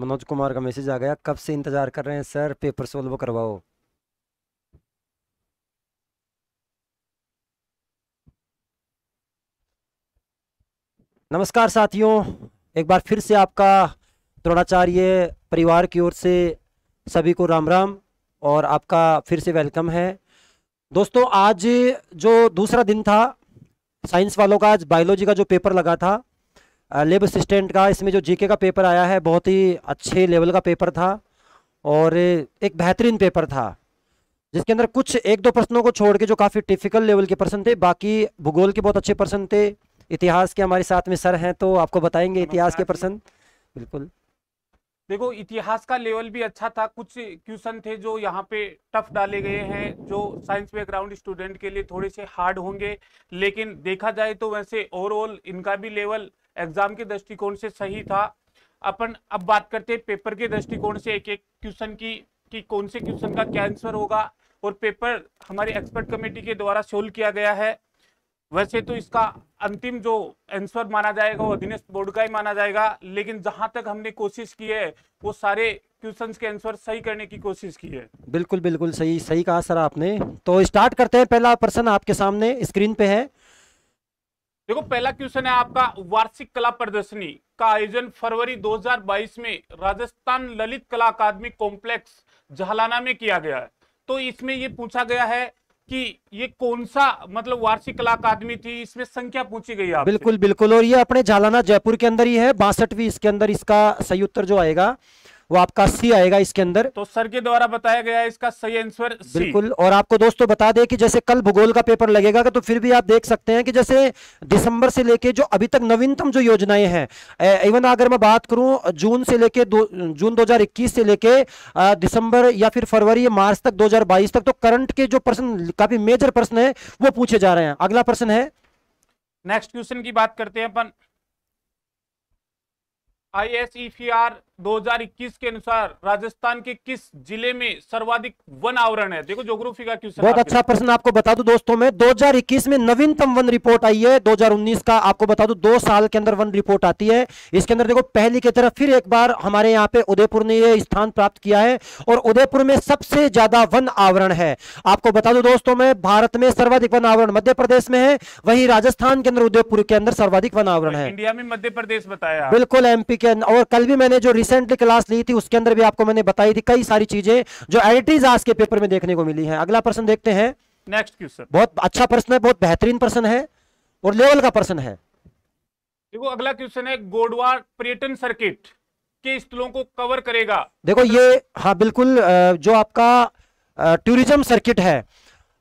मनोज कुमार का मैसेज आ गया कब से इंतज़ार कर रहे हैं सर पेपर सोल्व करवाओ नमस्कार साथियों एक बार फिर से आपका द्रोणाचार्य परिवार की ओर से सभी को राम राम और आपका फिर से वेलकम है दोस्तों आज जो दूसरा दिन था साइंस वालों का आज बायोलॉजी का जो पेपर लगा था लेब असिस्टेंट का इसमें जो जीके का पेपर आया है बहुत ही अच्छे लेवल का पेपर था और एक बेहतरीन पेपर था जिसके अंदर कुछ एक दो प्रश्नों को छोड़ के जो काफ़ी टिपिकल लेवल के प्रश्न थे बाकी भूगोल के बहुत अच्छे प्रश्न थे इतिहास के हमारे साथ में सर हैं तो आपको बताएंगे इतिहास के प्रश्न बिल्कुल देखो इतिहास का लेवल भी अच्छा था कुछ क्वेश्चन थे जो यहाँ पे टफ डाले गए हैं जो साइंस बैकग्राउंड स्टूडेंट के लिए थोड़े से हार्ड होंगे लेकिन देखा जाए तो वैसे ओवरऑल इनका भी लेवल एग्जाम के दृष्टिकोण से सही था अपन अब बात करते हैं पेपर के दृष्टिकोण से एक एक क्वेश्चन की कि कौन से क्वेश्चन का क्या आंसर होगा और पेपर हमारी एक्सपर्ट कमेटी के द्वारा सोल्व किया गया है वैसे तो इसका अंतिम जो आंसर माना जाएगा वो अधीनस्थ बोर्ड का ही माना जाएगा लेकिन जहां तक हमने कोशिश की है वो सारे क्वेश्चन के आंसर सही करने की कोशिश की है बिल्कुल बिल्कुल सही सही कहा सर आपने तो स्टार्ट करते हैं पहला प्रश्न आपके सामने स्क्रीन पे है देखो पहला क्वेश्चन है आपका वार्षिक कला प्रदर्शनी का आयोजन फरवरी 2022 में राजस्थान ललित कला अकादमी कॉम्प्लेक्स झालाना में किया गया है तो इसमें ये पूछा गया है कि ये कौन सा मतलब वार्षिक कला अकादमी थी इसमें संख्या पूछी गई आप बिल्कुल बिल्कुल और ये अपने झालाना जयपुर के अंदर ही है बासठवीं इसके अंदर इसका सही उत्तर जो आएगा वो आपका सी आएगा इसके अंदर तो सर के द्वारा बताया गया इसका सही आंसर बिल्कुल और आपको दोस्तों बता दें कि जैसे कल भूगोल का पेपर लगेगा तो फिर भी आप देख सकते हैं कि जैसे दिसंबर से लेके जो अभी तक नवीनतम जो योजनाएं हैं इवन अगर मैं बात करूं जून से लेके जून दो से लेके दिसंबर या फिर फरवरी मार्च तक दो तक तो करंट के जो प्रश्न काफी मेजर प्रश्न है वो पूछे जा रहे हैं अगला प्रश्न है नेक्स्ट क्वेश्चन की बात करते हैं अपन I S E fee are 2021 के अनुसार राजस्थान के किस जिले में सर्वाधिक वन आवरण है देखो जोग्राफी का क्वेश्चन बहुत अच्छा प्रश्न आपको बता दूं दोस्तों मैं 2021 में नवीनतम वन रिपोर्ट आई है 2019 का आपको बता दूं दो साल के अंदर वन रिपोर्ट आती है इसके अंदर देखो पहली की तरफ फिर एक बार हमारे यहाँ पे उदयपुर ने यह स्थान प्राप्त किया है और उदयपुर में सबसे ज्यादा वन आवरण है आपको बता दू दोस्तों में भारत में सर्वाधिक वन आवरण मध्य प्रदेश में है वही राजस्थान के अंदर उदयपुर के अंदर सर्वाधिक वन आवरण है इंडिया में मध्य प्रदेश बताया बिल्कुल एमपी के अं-, और कल भी मैंने जो रिसेंटली क्लास ली थी उसके अंदर भी आपको मैंने बताई थी कई सारी चीजें जो एडिटीज आज के पेपर में देखने को मिली है अगला प्रश्न देखते हैं नेक्स्ट क्वेश्चन बहुत अच्छा प्रश्न है बहुत बेहतरीन प्रश्न है और लेवल का प्रश्न है देखो अगला क्वेश्चन है गोडवा पर्यटन सर्किट के स्थलों को कवर करेगा देखो ये हाँ बिल्कुल जो आपका टूरिज्म सर्किट है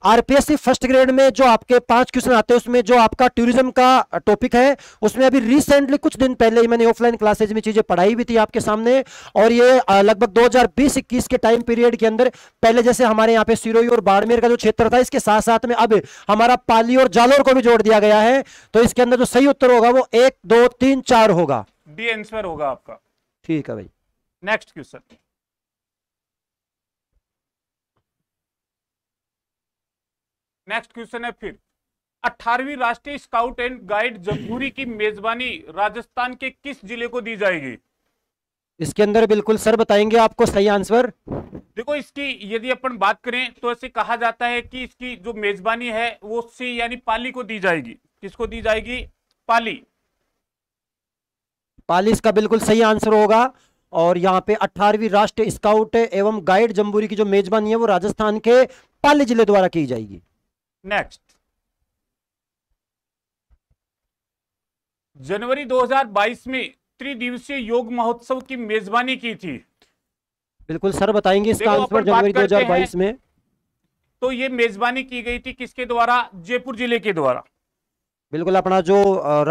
आरपीएससी फर्स्ट ग्रेड में जो आपके पांच क्वेश्चन आते हैं उसमें जो आपका टूरिज्म का टॉपिक है उसमें अभी रिसेंटली कुछ दिन पहले ही मैंने ऑफलाइन क्लासेज में चीजें पढ़ाई भी थी आपके सामने और ये लगभग 2020-21 के टाइम पीरियड के अंदर पहले जैसे हमारे यहाँ पे सिरोई और बाड़मेर का जो क्षेत्र था इसके साथ साथ में अब हमारा पाली और जालोर को भी जोड़ दिया गया है तो इसके अंदर जो सही उत्तर होगा वो एक दो तीन चार होगा डी आंसर होगा आपका ठीक है भाई नेक्स्ट क्वेश्चन नेक्स्ट क्वेश्चन है फिर अठारहवीं राष्ट्रीय स्काउट एंड गाइड जमहूरी की मेजबानी राजस्थान के किस जिले को दी जाएगी इसके अंदर बिल्कुल सर बताएंगे आपको सही आंसर देखो इसकी यदि अपन बात करें तो ऐसे कहा जाता है कि इसकी जो मेजबानी है वो सी यानी पाली को दी जाएगी किसको दी जाएगी पाली पाली इसका बिल्कुल सही आंसर होगा और यहाँ पे अठारहवीं राष्ट्रीय स्काउट एवं गाइड जम्बूरी की जो मेजबानी है वो राजस्थान के पाली जिले द्वारा की जाएगी नेक्स्ट जनवरी 2022 में त्रिदिवसीय योग महोत्सव की मेजबानी की थी बिल्कुल सर बताएंगे इसका आंसर जनवरी 2022 में तो ये मेजबानी की गई थी किसके द्वारा जयपुर जिले के द्वारा बिल्कुल अपना जो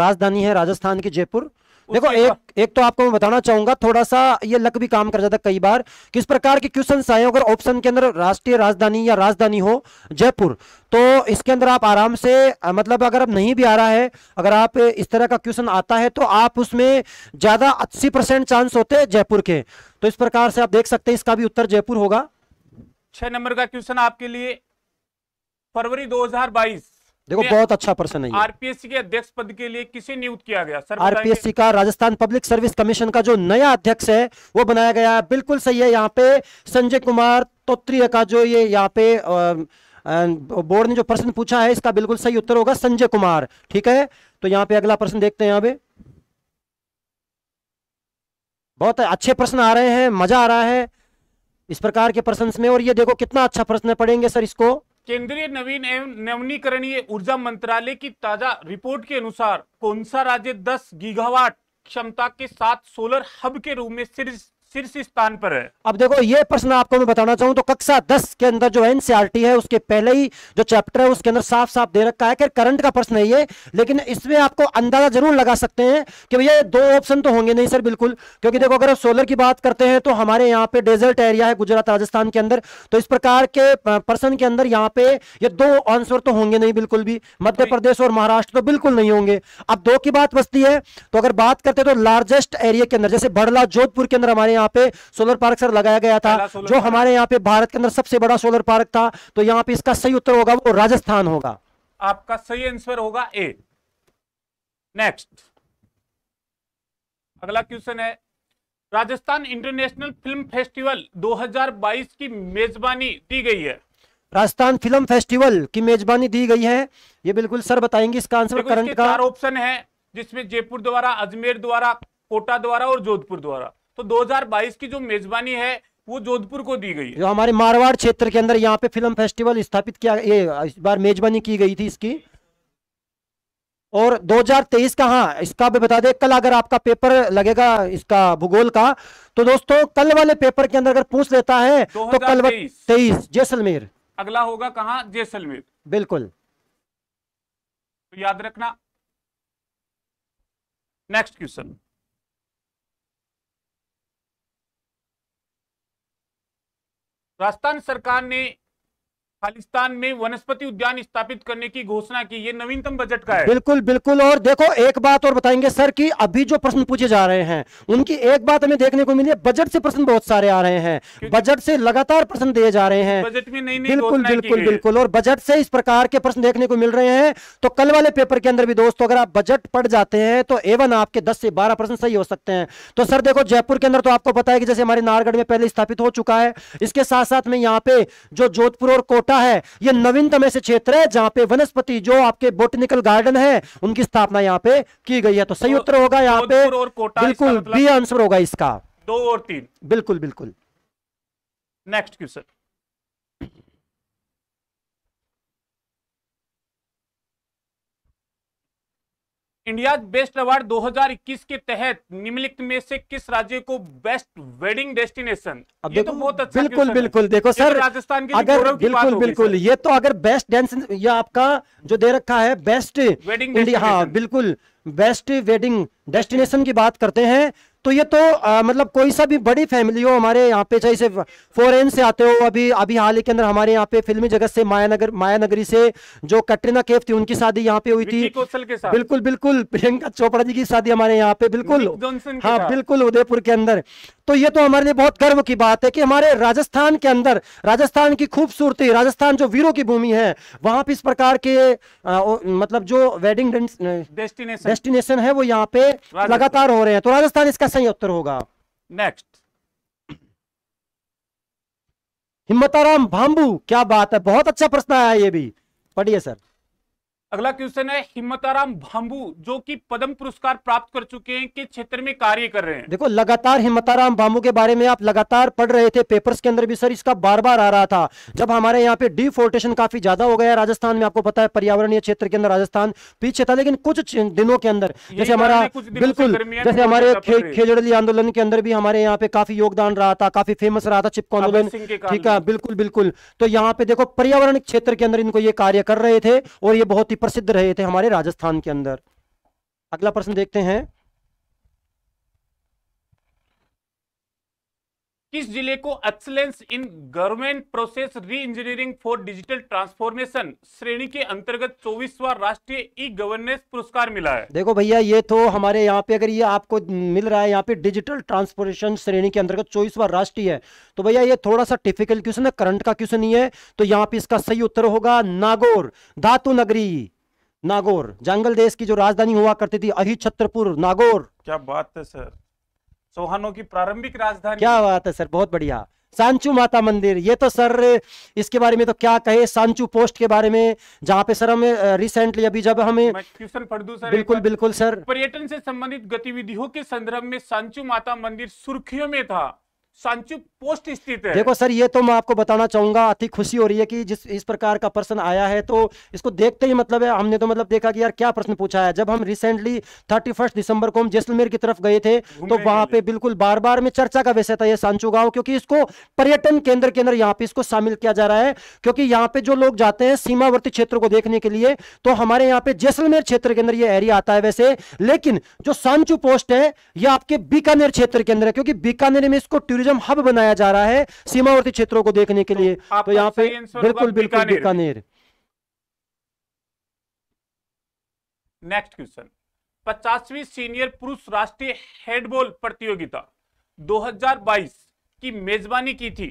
राजधानी है राजस्थान की जयपुर देखो एक एक तो आपको मैं बताना चाहूंगा थोड़ा सा ये लक भी काम कर जाता है कई बार किस प्रकार के क्वेश्चन आए अगर ऑप्शन के अंदर राष्ट्रीय राजधानी या राजधानी हो जयपुर तो इसके अंदर आप आराम से मतलब अगर आप नहीं भी आ रहा है अगर आप इस तरह का क्वेश्चन आता है तो आप उसमें ज्यादा अस्सी परसेंट चांस होते हैं जयपुर के तो इस प्रकार से आप देख सकते हैं इसका भी उत्तर जयपुर होगा छह नंबर का क्वेश्चन आपके लिए फरवरी दो देखो बहुत अच्छा पर्सन है आरपीएससी के अध्यक्ष पद के लिए किसे नियुक्त किया गया सर आरपीएससी का राजस्थान पब्लिक सर्विस कमीशन का जो नया अध्यक्ष है वो बनाया गया बिल्कुल सही है यहाँ पे संजय कुमार तो का जो ये यहाँ पे बोर्ड ने जो प्रश्न पूछा है इसका बिल्कुल सही उत्तर होगा संजय कुमार ठीक है तो यहाँ पे अगला प्रश्न देखते हैं यहाँ पे बहुत अच्छे प्रश्न आ रहे हैं मजा आ रहा है इस प्रकार के प्रश्न में और ये देखो कितना अच्छा प्रश्न पढ़ेंगे सर इसको केंद्रीय नवीन एवं नवीनीकरणीय ऊर्जा मंत्रालय की ताजा रिपोर्ट के अनुसार कौन सा राज्य 10 गीगावाट क्षमता के साथ सोलर हब के रूप में सिर्ज शीर्ष स्थान पर है अब देखो ये प्रश्न आपको मैं बताना चाहूं तो कक्षा दस के अंदर जो एनसीआरटी है उसके पहले ही जो चैप्टर है उसके अंदर साफ साफ दे रखा है कि करंट का प्रश्न है ये लेकिन इसमें आपको अंदाजा जरूर लगा सकते हैं कि भैया दो ऑप्शन तो होंगे नहीं सर बिल्कुल क्योंकि देखो अगर सोलर की बात करते हैं तो हमारे यहाँ पे डेजर्ट एरिया है गुजरात राजस्थान के अंदर तो इस प्रकार के प्रश्न के अंदर यहाँ पे ये दो आंसर तो होंगे नहीं बिल्कुल भी मध्य प्रदेश और महाराष्ट्र तो बिल्कुल नहीं होंगे अब दो की बात बचती है तो अगर बात करते तो लार्जेस्ट एरिया के अंदर जैसे बड़ला जोधपुर के अंदर हमारे यहाँ यहाँ पे सोलर पार्क सर लगाया गया था जो हमारे यहाँ पे भारत के अंदर सबसे बड़ा सोलर पार्क था तो यहाँ पे इसका सही उत्तर होगा वो राजस्थान होगा आपका सही आंसर होगा ए नेक्स्ट अगला क्वेश्चन है राजस्थान इंटरनेशनल फिल्म फेस्टिवल 2022 की मेजबानी दी गई है राजस्थान फिल्म फेस्टिवल की मेजबानी दी गई है ये बिल्कुल सर बताएंगे इसका आंसर करंट का ऑप्शन है जिसमें जयपुर द्वारा अजमेर द्वारा कोटा द्वारा और जोधपुर द्वारा तो 2022 की जो मेजबानी है वो जोधपुर को दी गई जो हमारे मारवाड़ क्षेत्र के अंदर यहाँ पे फिल्म फेस्टिवल स्थापित किया ये इस बार मेजबानी की गई थी इसकी और 2023 का हाँ इसका भी बता दें कल अगर आपका पेपर लगेगा इसका भूगोल का तो दोस्तों कल वाले पेपर के अंदर अगर पूछ लेता है तो कल तेईस जैसलमेर अगला होगा कहा जैसलमेर बिल्कुल तो याद रखना नेक्स्ट क्वेश्चन राजस्थान सरकार ने खालिस्तान में वनस्पति उद्यान स्थापित करने की घोषणा की ये नवीनतम बजट का है बिल्कुल बिल्कुल और देखो एक बात और बताएंगे सर कि अभी जो प्रश्न पूछे जा रहे हैं उनकी एक बात हमें देखने को मिली है बजट से प्रश्न बहुत सारे आ रहे हैं बजट से लगातार प्रश्न दिए जा रहे हैं बजट में नहीं बिल्कुल बिल्कुल बिल्कुल और बजट से इस प्रकार के प्रश्न देखने को मिल रहे हैं तो कल वाले पेपर के अंदर भी दोस्तों अगर आप बजट पढ़ जाते हैं तो एवन आपके दस से बारह प्रश्न सही हो सकते हैं तो सर देखो जयपुर के अंदर तो आपको पता है कि जैसे हमारे नारगढ़ में पहले स्थापित हो चुका है इसके साथ साथ में यहाँ पे जो जोधपुर और कोटा बेटा है यह नवीनतम ऐसे क्षेत्र है जहां पे वनस्पति जो आपके बोटनिकल गार्डन है उनकी स्थापना यहाँ पे की गई है तो सही उत्तर होगा यहाँ पे बिल्कुल मतलब बी आंसर होगा इसका दो और तीन बिल्कुल बिल्कुल next question India best award 2021 के तहत निम्नलिखित में से किस राज्य को बेस्ट वेडिंग डेस्टिनेशन ये तो बहुत अच्छा बिल्कुल बिल्कुल देखो तो सर राजस्थान के अगर बिल्कुल बिल्कुल ये तो अगर बेस्ट डेंस ये आपका जो दे रखा है बेस्ट वेडिंग इंडिया हाँ बिल्कुल बेस्ट वेडिंग डेस्टिनेशन की बात करते हैं तो ये तो आ, मतलब कोई सा भी बड़ी फैमिली हो हमारे यहाँ पे चाहे फॉरेन से आते हो अभी अभी हाल ही के अंदर हमारे यहाँ पे फिल्मी जगत से मायानगर नगरी से जो कटरीना केफ थी उनकी शादी यहाँ पे हुई थी बिल्कुल बिल्कुल प्रियंका चोपड़ा जी की शादी हमारे यहाँ पे बिल्कुल हाँ बिल्कुल उदयपुर के अंदर तो ये तो हमारे लिए बहुत गर्व की बात है कि हमारे राजस्थान के अंदर राजस्थान की खूबसूरती राजस्थान जो वीरों की भूमि है वहां पे इस प्रकार के आ, मतलब जो वेडिंग डेस्टिनेशन डेस्टिनेशन है वो यहाँ पे लगातार हो रहे हैं तो राजस्थान इसका सही उत्तर होगा नेक्स्ट हिम्मताराम भांबू क्या बात है बहुत अच्छा प्रश्न आया ये भी पढ़िए सर अगला क्वेश्चन है हिम्मताराम भांबू जो कि पद्म पुरस्कार प्राप्त कर चुके हैं किस क्षेत्र में कार्य कर रहे हैं देखो लगातार हिम्मताराम भांबू के बारे में आप लगातार पढ़ रहे थे पेपर्स के अंदर भी सर इसका बार बार आ रहा था जब हमारे यहाँ पे डिफोर्टेशन काफी ज्यादा हो गया राजस्थान में आपको पता है पर्यावरणीय क्षेत्र के अंदर राजस्थान पीछे था लेकिन कुछ दिनों के अंदर जैसे हमारा बिल्कुल जैसे हमारे खेजड़ली आंदोलन के अंदर भी हमारे यहाँ पे काफी योगदान रहा था काफी फेमस रहा था चिपको आंदोलन ठीक है बिल्कुल बिल्कुल तो यहाँ पे देखो पर्यावरण क्षेत्र के अंदर इनको ये कार्य कर रहे थे और ये बहुत ही प्रसिद्ध रहे थे हमारे राजस्थान के अंदर अगला प्रश्न देखते हैं किस जिले को excellence in government process reengineering for digital transformation श्रेणी के अंतर्गत चौबीसवा राष्ट्रीय ई गवर्नेंस पुरस्कार मिला है देखो भैया ये तो हमारे यहाँ पे अगर ये आपको मिल रहा है यहाँ पे डिजिटल ट्रांसफॉर्मेशन श्रेणी के अंतर्गत चौबीसवा राष्ट्रीय है तो भैया ये थोड़ा सा टिफिकल्ट क्वेश्चन है करंट का क्वेश्चन ही है तो यहाँ पे इसका सही उत्तर होगा नागौर धातु नगरी नागौर जंगल देश की जो राजधानी हुआ करती थी अहि छत्रपुर नागौर क्या बात है सर सोहानो की प्रारंभिक राजधानी क्या बात है सर बहुत बढ़िया सांचू माता मंदिर ये तो सर इसके बारे में तो क्या कहे सांचू पोस्ट के बारे में जहाँ पे सर हमें रिसेंटली अभी जब हमें क्वेश्चन पढ़ दू सर बिल्कुल बिल्कुल सर पर्यटन से संबंधित गतिविधियों के संदर्भ में सांचू माता मंदिर सुर्खियों में था संचित पोस्ट स्थित है देखो सर ये तो मैं आपको बताना चाहूंगा अति खुशी हो रही है कि जिस इस प्रकार का प्रश्न आया है तो इसको देखते ही मतलब है हमने तो मतलब देखा कि यार क्या प्रश्न पूछा है जब हम रिसेंटली थर्टी फर्स्ट दिसंबर को हम जैसलमेर की तरफ गए थे तो वहां पे बिल्कुल बार बार में चर्चा का विषय था ये सांचू गांव क्योंकि इसको पर्यटन केंद्र के अंदर यहाँ पे इसको शामिल किया जा रहा है क्योंकि यहाँ पे जो लोग जाते हैं सीमावर्ती क्षेत्र को देखने के लिए तो हमारे यहाँ पे जैसलमेर क्षेत्र के अंदर ये एरिया आता है वैसे लेकिन जो सांचू पोस्ट है यह आपके बीकानेर क्षेत्र के अंदर है क्योंकि बीकानेर में इसको टूरिस्ट टूरिज्म हब बनाया जा रहा है सीमावर्ती क्षेत्रों को देखने के तो लिए तो, यहाँ पे बिल्कुल बिल्कुल बीकानेर नेक्स्ट क्वेश्चन पचासवीं सीनियर पुरुष राष्ट्रीय हेडबॉल प्रतियोगिता 2022 की मेजबानी की थी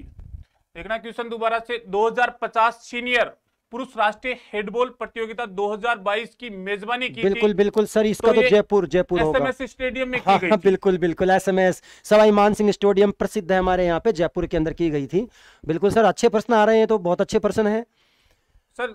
देखना क्वेश्चन दोबारा से 2050 सीनियर पुरुष राष्ट्रीय हेडबॉल प्रतियोगिता 2022 की मेजबानी की बिल्कुल बिल्कुल सर इसका तो, तो जयपुर जयपुर एसएमएस स्टेडियम में हाँ, की गई हाँ, बिल्कुल बिल्कुल एसएमएस सवाई मान सिंह स्टेडियम प्रसिद्ध है हमारे यहाँ पे जयपुर के अंदर की गई थी बिल्कुल सर अच्छे प्रश्न आ रहे हैं तो बहुत अच्छे प्रश्न है सर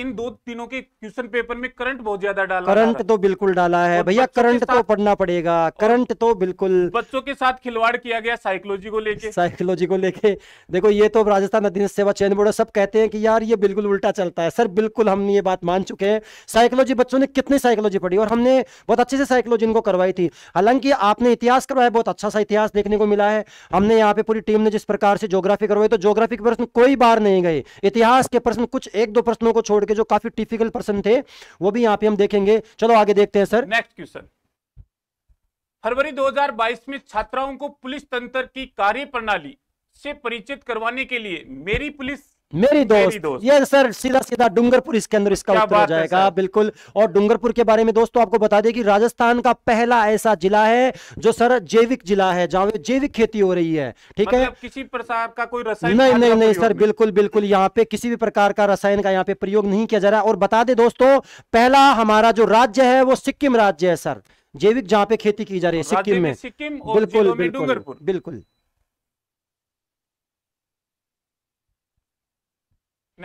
इन दो तीनों के क्वेश्चन पेपर में करंट बहुत ज्यादा डाला करंट तो बिल्कुल डाला है भैया करंट तो पढ़ना पड़ेगा करंट तो बिल्कुल बच्चों के साथ खिलवाड़ किया गया साइकोलॉजी को लेके साइकोलॉजी को लेके देखो ये तो राजस्थान अधीन सेवा चयन बोर्ड सब कहते हैं कि यार ये बिल्कुल उल्टा चलता है सर बिल्कुल हम ये बात मान चुके हैं साइकोलॉजी बच्चों ने कितनी साइकोलॉजी पढ़ी और हमने बहुत अच्छे से साइकोलॉजी इनको करवाई थी हालांकि आपने इतिहास करवाया बहुत अच्छा सा इतिहास देखने को मिला है हमने यहाँ पे पूरी टीम ने जिस प्रकार से जोग्राफी करवाई तो जोग्राफी के प्रश्न कोई बार नहीं गए इतिहास के प्रश्न कुछ एक दो प्रश्नों को छोड़ के जो काफी टिफिकल पर्सन थे वो भी यहाँ पे हम देखेंगे चलो आगे देखते हैं सर नेक्स्ट क्वेश्चन फरवरी 2022 में छात्राओं को पुलिस तंत्र की कार्य प्रणाली से परिचित करवाने के लिए मेरी पुलिस मेरी दोस्त, दोस्त। ये सर सीधा सीधा डूंगरपुर इसके अंदर इसका उत्तर हो जाएगा बिल्कुल और डूंगरपुर के बारे में दोस्तों आपको बता दें कि राजस्थान का पहला ऐसा जिला है जो सर जैविक जिला है जहाँ जैविक खेती हो रही है ठीक मतलब है किसी प्रकार का कोई रसायन नहीं नहीं नहीं सर बिल्कुल बिल्कुल यहाँ पे किसी भी प्रकार का रसायन का यहाँ पे प्रयोग नहीं किया जा रहा है और बता दे दोस्तों पहला हमारा जो राज्य है वो सिक्किम राज्य है सर जैविक जहाँ पे खेती की जा रही है सिक्किम में सिक्किम बिल्कुल बिल्कुल बिल्कुल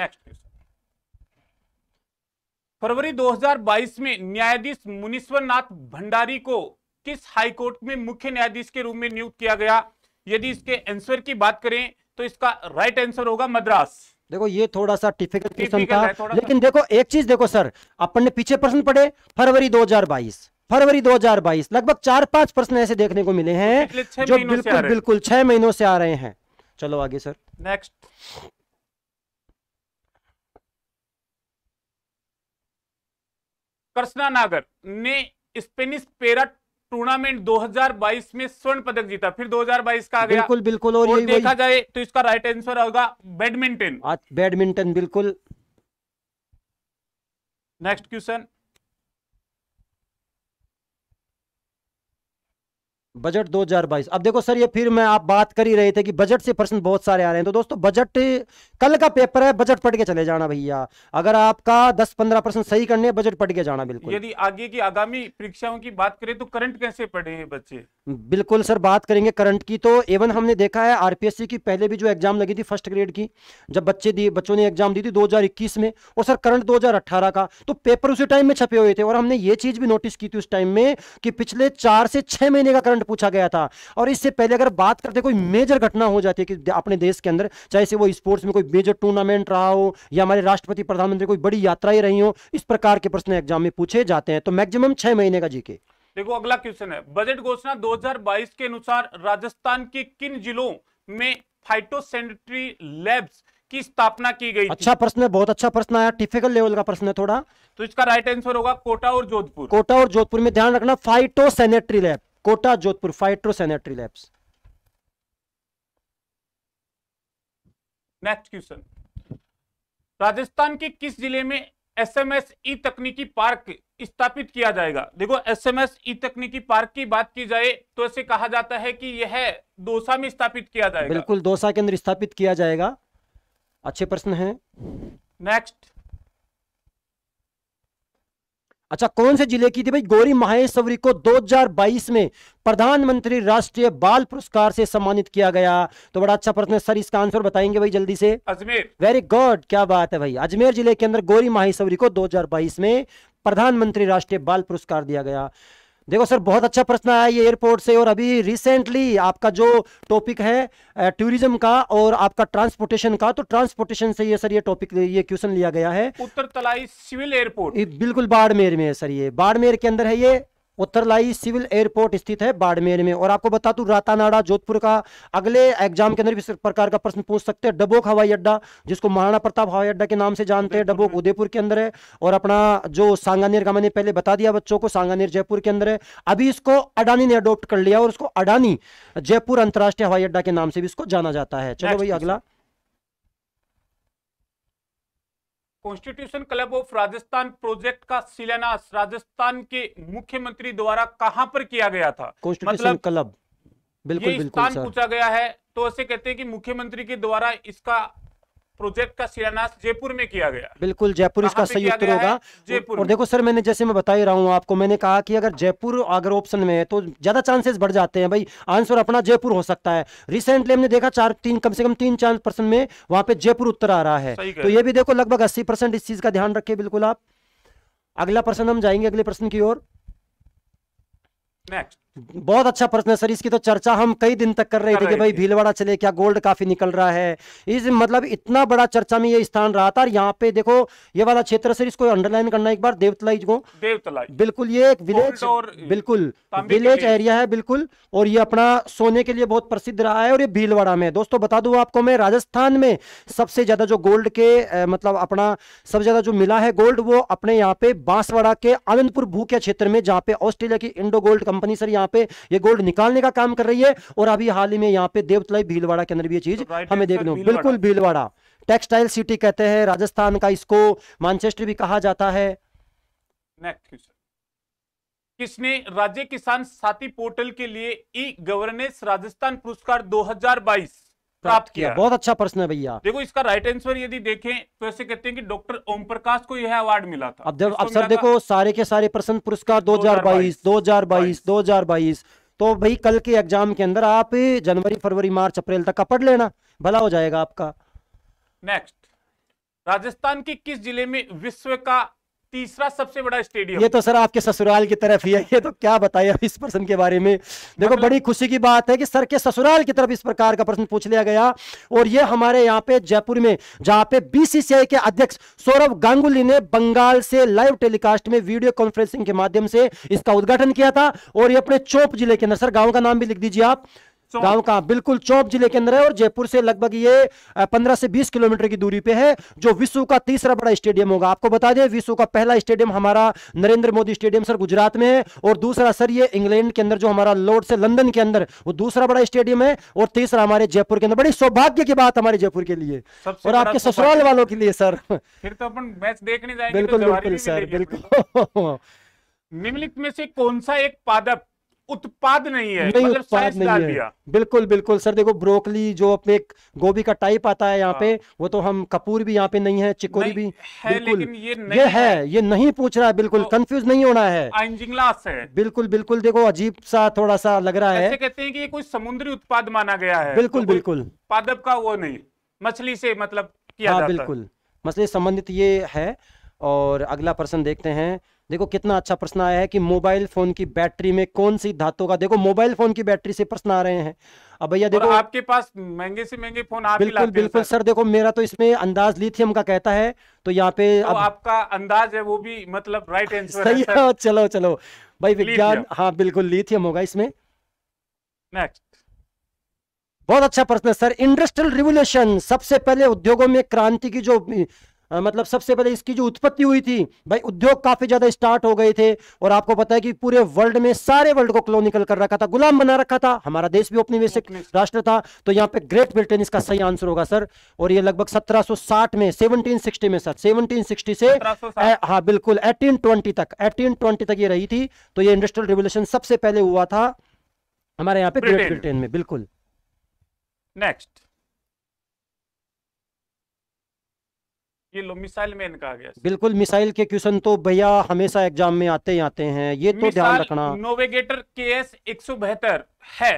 नेक्स्ट क्वेश्चन फरवरी 2022 में न्यायाधीश मुनीश्वर नाथ भंडारी को किस हाईकोर्ट में मुख्य न्यायाधीश के रूप में नियुक्त किया गया यदि इसके आंसर की बात करें तो इसका राइट आंसर होगा मद्रास देखो ये थोड़ा सा टिफिकल क्वेश्चन था लेकिन देखो एक चीज देखो सर अपन ने पीछे प्रश्न पढ़े फरवरी 2022 फरवरी 2022 लगभग चार पांच प्रश्न ऐसे देखने को मिले हैं जो बिल्कुल बिल्कुल छह महीनों से आ रहे हैं चलो आगे सर नेक्स्ट कृष्णा नागर ने स्पेनिश पेरा टूर्नामेंट 2022 में स्वर्ण पदक जीता फिर 2022 का आ गया बिल्कुल बिल्कुल और, और देखा जाए तो इसका राइट आंसर होगा बैडमिंटन बैडमिंटन बिल्कुल नेक्स्ट क्वेश्चन बजट 2022 अब देखो सर ये फिर मैं आप बात कर ही रहे थे कि बजट से प्रश्न बहुत सारे आ रहे हैं तो दोस्तों बजट कल का पेपर है बजट पढ़ के चले जाना भैया अगर आपका 10-15 प्रश्न सही करने बजट पढ़ के जाना बिल्कुल यदि आगे की आगामी परीक्षाओं की बात करें तो करंट कैसे पढ़े हैं बच्चे बिल्कुल सर बात करेंगे करंट की तो एवन हमने देखा है आरपीएससी की पहले भी जो एग्जाम लगी थी फर्स्ट ग्रेड की जब बच्चे दिए बच्चों ने एग्जाम दी थी 2021 में और सर करंट 2018 का तो पेपर उसी टाइम में छपे हुए थे और हमने ये चीज भी नोटिस की थी उस टाइम में कि पिछले चार से छह महीने का करंट पूछा गया था और इससे पहले अगर बात करते कोई मेजर घटना हो जाती है कि अपने देश के अंदर चाहे से वो स्पोर्ट्स में कोई मेजर टूर्नामेंट रहा हो या हमारे राष्ट्रपति प्रधानमंत्री कोई बड़ी यात्राएं रही हो इस प्रकार के प्रश्न एग्जाम में पूछे जाते हैं तो मैक्सिमम छह महीने का जीके देखो अगला क्वेश्चन है बजट घोषणा 2022 के अनुसार राजस्थान के किन जिलों में फाइटोसेंट्री लैब्स की स्थापना की गई अच्छा प्रश्न है बहुत अच्छा प्रश्न आया टिफिकल लेवल का प्रश्न है थोड़ा तो इसका राइट आंसर होगा कोटा और जोधपुर कोटा और जोधपुर में ध्यान रखना phytosanitary lab Kota Jodhpur phytosanitary labs next question Rajasthan के किस जिले में एस एम एस ई तकनीकी पार्क स्थापित किया जाएगा देखो एस एम एस ई तकनीकी पार्क की बात की जाए तो ऐसे कहा जाता है कि यह दोसा में स्थापित किया जाएगा बिल्कुल दोसा के अंदर स्थापित किया जाएगा अच्छे प्रश्न है नेक्स्ट अच्छा कौन से जिले की थी भाई गौरी माहेश्वरी को 2022 में प्रधानमंत्री राष्ट्रीय बाल पुरस्कार से सम्मानित किया गया तो बड़ा अच्छा प्रश्न है सर इसका आंसर बताएंगे भाई जल्दी से अजमेर वेरी गुड क्या बात है भाई अजमेर जिले के अंदर गौरी माहेश्वरी को 2022 में प्रधानमंत्री राष्ट्रीय बाल पुरस्कार दिया गया देखो सर बहुत अच्छा प्रश्न आया ये एयरपोर्ट से और अभी रिसेंटली आपका जो टॉपिक है टूरिज्म का और आपका ट्रांसपोर्टेशन का तो ट्रांसपोर्टेशन से ये सर ये टॉपिक ये क्वेश्चन लिया गया है उत्तर तलाई सिविल एयरपोर्ट बिल्कुल बाड़मेर में है सर ये बाड़मेर के अंदर है ये उत्तरलाई सिविल एयरपोर्ट स्थित है बाड़मेर में और आपको बता दूं रातानाड़ा जोधपुर का अगले एग्जाम के अंदर इस प्रकार का प्रश्न पूछ सकते हैं डबोक हवाई अड्डा जिसको महाराणा प्रताप हवाई अड्डा के नाम से जानते हैं डबोक उदयपुर के अंदर है और अपना जो सांगानेर का मैंने पहले बता दिया बच्चों को सांगानेर जयपुर के अंदर है अभी इसको अडानी ने अडोप्ट कर लिया और उसको अडानी जयपुर अंतर्राष्ट्रीय हवाई अड्डा के नाम से भी इसको जाना जाता है चलो भाई अगला constitution club of Rajasthan project का शिलान्यास राजस्थान के मुख्यमंत्री द्वारा कहां पर किया गया था मतलब क्लब बिल्कुल, ये बिल्कुल स्थान पूछा गया है तो ऐसे कहते हैं कि मुख्यमंत्री के द्वारा इसका प्रोजेक्ट का शिलान्यास जयपुर में किया गया बिल्कुल जयपुर इसका सही उत्तर होगा जयपुर और देखो सर मैंने जैसे मैं बता ही रहा हूँ आपको मैंने कहा कि अगर जयपुर अगर ऑप्शन में है तो ज्यादा चांसेस बढ़ जाते हैं भाई आंसर अपना जयपुर हो सकता है रिसेंटली हमने देखा चार तीन कम से कम तीन चार परसेंट में वहां पे जयपुर उत्तर आ रहा है तो ये भी देखो लगभग अस्सी इस चीज का ध्यान रखे बिल्कुल आप अगला प्रश्न हम जाएंगे अगले प्रश्न की ओर नेक्स्ट बहुत अच्छा प्रश्न है सर इसकी तो चर्चा हम कई दिन तक कर रहे थे कि भाई भीलवाड़ा चले क्या गोल्ड काफी निकल रहा है इस मतलब इतना बड़ा चर्चा में ये स्थान रहा था और यहाँ पे देखो ये वाला क्षेत्र सर इसको अंडरलाइन करना एक बार देवतलाई को देवतलाई बिल्कुल ये एक विलेज बिल्कुल विलेज एरिया है बिल्कुल और ये अपना सोने के लिए बहुत प्रसिद्ध रहा है और ये भीलवाड़ा में दोस्तों बता दू आपको मैं राजस्थान में सबसे ज्यादा जो गोल्ड के मतलब अपना सबसे ज्यादा जो मिला है गोल्ड वो अपने यहाँ पे बांसवाड़ा के आनंदपुर भू के क्षेत्र में जहाँ पे ऑस्ट्रेलिया की इंडो गोल्ड कंपनी सर यहाँ यहाँ पे ये गोल्ड निकालने का काम कर रही है और अभी हाल ही में यहाँ पे देवतलाई भीलवाड़ा के अंदर भी ये चीज हमें देख लो बिल्कुल भीलवाड़ा टेक्सटाइल सिटी कहते हैं राजस्थान का इसको मानचेस्टर भी कहा जाता है किसने राज्य किसान साथी पोर्टल के लिए ई गवर्नेंस राजस्थान पुरस्कार 2022 प्राप्त किया बहुत अच्छा प्रश्न है भैया देखो इसका राइट आंसर यदि देखें तो ऐसे कहते हैं कि डॉक्टर ओम प्रकाश को यह अवार्ड मिला था अब अब सर देखो सारे के सारे प्रश्न पुरस्कार 2022 2022 2022 तो भाई कल के एग्जाम के अंदर आप जनवरी फरवरी मार्च अप्रैल तक का पढ़ लेना भला हो जाएगा आपका नेक्स्ट राजस्थान के किस जिले में विश्व का तीसरा सबसे बड़ा स्टेडियम ये तो सर आपके ससुराल की तरफ ही है ये तो क्या बताइए इस प्रश्न के बारे में देखो मतलब बड़ी खुशी की बात है कि सर के ससुराल की तरफ इस प्रकार का प्रश्न पूछ लिया गया और ये हमारे यहाँ पे जयपुर में जहाँ पे बीसीसीआई के अध्यक्ष सौरभ गांगुली ने बंगाल से लाइव टेलीकास्ट में वीडियो कॉन्फ्रेंसिंग के माध्यम से इसका उद्घाटन किया था और ये अपने चौप जिले के अंदर सर गाँव का नाम भी लिख दीजिए आप गांव का बिल्कुल चौप जिले के अंदर है और जयपुर से लगभग ये 15 से 20 किलोमीटर की दूरी पे है जो विश्व का तीसरा बड़ा स्टेडियम होगा आपको बता दें विश्व का पहला स्टेडियम हमारा नरेंद्र मोदी स्टेडियम सर गुजरात में है और दूसरा सर ये इंग्लैंड के अंदर जो हमारा लॉर्ड से लंदन के अंदर वो दूसरा बड़ा स्टेडियम है और तीसरा हमारे जयपुर के अंदर बड़ी सौभाग्य की बात हमारे जयपुर के लिए और आपके ससुराल वालों के लिए सर फिर तो अपन मैच देखने तो बिल्कुल बिल्कुल सर बिल्कुल निम्नलिखित में से कौन सा एक पादप उत्पाद नहीं है नहीं मतलब उत्पाद नहीं है दिया। बिल्कुल बिल्कुल सर देखो ब्रोकली जो अपने गोभी का टाइप आता है यहाँ हाँ। पे वो तो हम कपूर भी यहाँ पे नहीं है चिकोरी भी है, बिल्कुल ये, नहीं ये है, है ये नहीं पूछ रहा है बिल्कुल तो, कंफ्यूज नहीं होना है है बिल्कुल बिल्कुल देखो अजीब सा थोड़ा सा लग रहा है कहते हैं कि ये कोई समुद्री उत्पाद माना गया है बिल्कुल तो बिल्कुल पादप का वो नहीं मछली से मतलब किया हाँ, बिल्कुल मछली संबंधित ये है और अगला प्रश्न देखते हैं देखो कितना अच्छा प्रश्न आया है कि मोबाइल फोन की बैटरी में कौन सी धातु का देखो मोबाइल फोन की बैटरी से प्रश्न आ रहे हैं अब भैया देखो आपके पास महंगे से महंगे फोन आप बिल्कुल बिल्कुल सर।, देखो मेरा तो इसमें अंदाज लिथियम का कहता है तो यहाँ पे तो अब... आपका अंदाज है वो भी मतलब राइट आंसर सही है चलो चलो भाई विज्ञान हाँ बिल्कुल लिथियम होगा इसमें नेक्स्ट बहुत अच्छा प्रश्न है सर इंडस्ट्रियल रिवोल्यूशन सबसे पहले उद्योगों में क्रांति की जो मतलब सबसे पहले इसकी जो उत्पत्ति हुई थी भाई उद्योग काफी ज्यादा स्टार्ट हो गए थे और आपको पता है कि पूरे वर्ल्ड में सारे वर्ल्ड को क्लोनिकल कर रखा था गुलाम बना रखा था हमारा देश भी औपनिवेशिक राष्ट्र था तो यहाँ पे ग्रेट ब्रिटेन इसका सही आंसर होगा सर और ये लगभग 1760 में 1760 में सर 1760 से हाँ बिल्कुल एटीन तक एटीन तक ये रही थी तो ये इंडस्ट्रियल रिवोल्यूशन सबसे पहले हुआ था हमारे यहाँ पे ग्रेट ब्रिटेन में बिल्कुल नेक्स्ट ये लो मिसाइल मैन कहा गया बिल्कुल मिसाइल के क्वेश्चन तो भैया हमेशा एग्जाम में आते ही आते हैं ये तो ध्यान रखना नोवेगेटर के एस एक है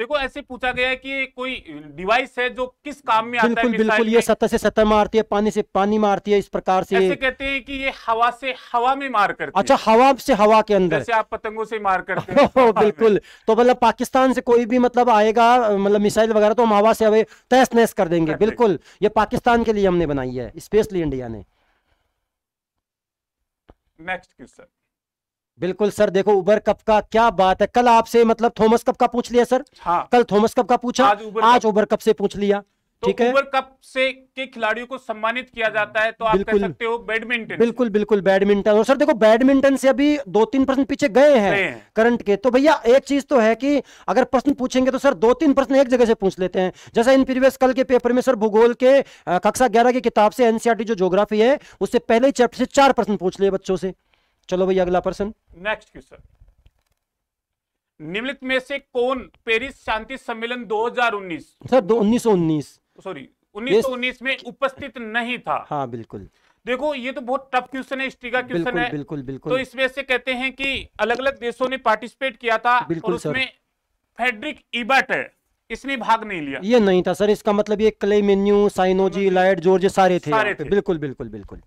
देखो ऐसे पूछा गया है कि कोई डिवाइस है जो किस काम में आता है बिल्कुल ये सतह से सतह मारती है पानी से पानी मारती है इस प्रकार से ऐसे कहते हैं कि ये हवा से हवा में मार करती अच्छा हवा से हवा के अंदर जैसे आप पतंगों से मार करते हैं बिल्कुल तो मतलब पाकिस्तान से कोई भी मतलब आएगा मतलब मिसाइल वगैरह तो हम हवा से हवा तहस नहस कर देंगे बिल्कुल ये पाकिस्तान के लिए हमने बनाई है स्पेशली इंडिया ने नेक्स्ट क्वेश्चन बिल्कुल सर देखो उबर कप का क्या बात है कल आपसे मतलब थॉमस कप का पूछ लिया सर हाँ। कल थॉमस कप का पूछा आज उबर आज उबर कप से पूछ लिया तो ठीक तो है उबर कप से के खिलाड़ियों को सम्मानित किया जाता है तो आप कह सकते हो बैडमिंटन बिल्कुल बिल्कुल बैडमिंटन और सर देखो बैडमिंटन से अभी दो तीन प्रश्न पीछे गए हैं करंट के तो भैया एक चीज तो है कि अगर प्रश्न पूछेंगे तो सर दो तीन प्रश्न एक जगह से पूछ लेते हैं जैसा इन प्रीवियस कल के पेपर में सर भूगोल के कक्षा ग्यारह की किताब से एनसीआरटी e जो जोग्राफी है उससे पहले चैप्टर से चार प्रश्न पूछ लिए बच्चों से चलो भैया अगला प्रश्न नेक्स्ट क्वेश्चन निम्नलिखित में से कौन पेरिस शांति सम्मेलन 2019 सर 1919 सॉरी 1919 में उपस्थित नहीं था हाँ बिल्कुल देखो ये तो बहुत टफ क्वेश्चन है हिस्ट्री का क्वेश्चन है बिल्कुल बिल्कुल तो इसमें से कहते हैं कि अलग अलग देशों ने पार्टिसिपेट किया था और उसमें फेडरिक इबर्ट इसने भाग नहीं लिया ये नहीं था सर इसका मतलब ये क्ले मेन्यू साइनोजी लाइट जोर्ज सारे थे, सारे थे। बिल्कुल बिल्कुल बिल्कुल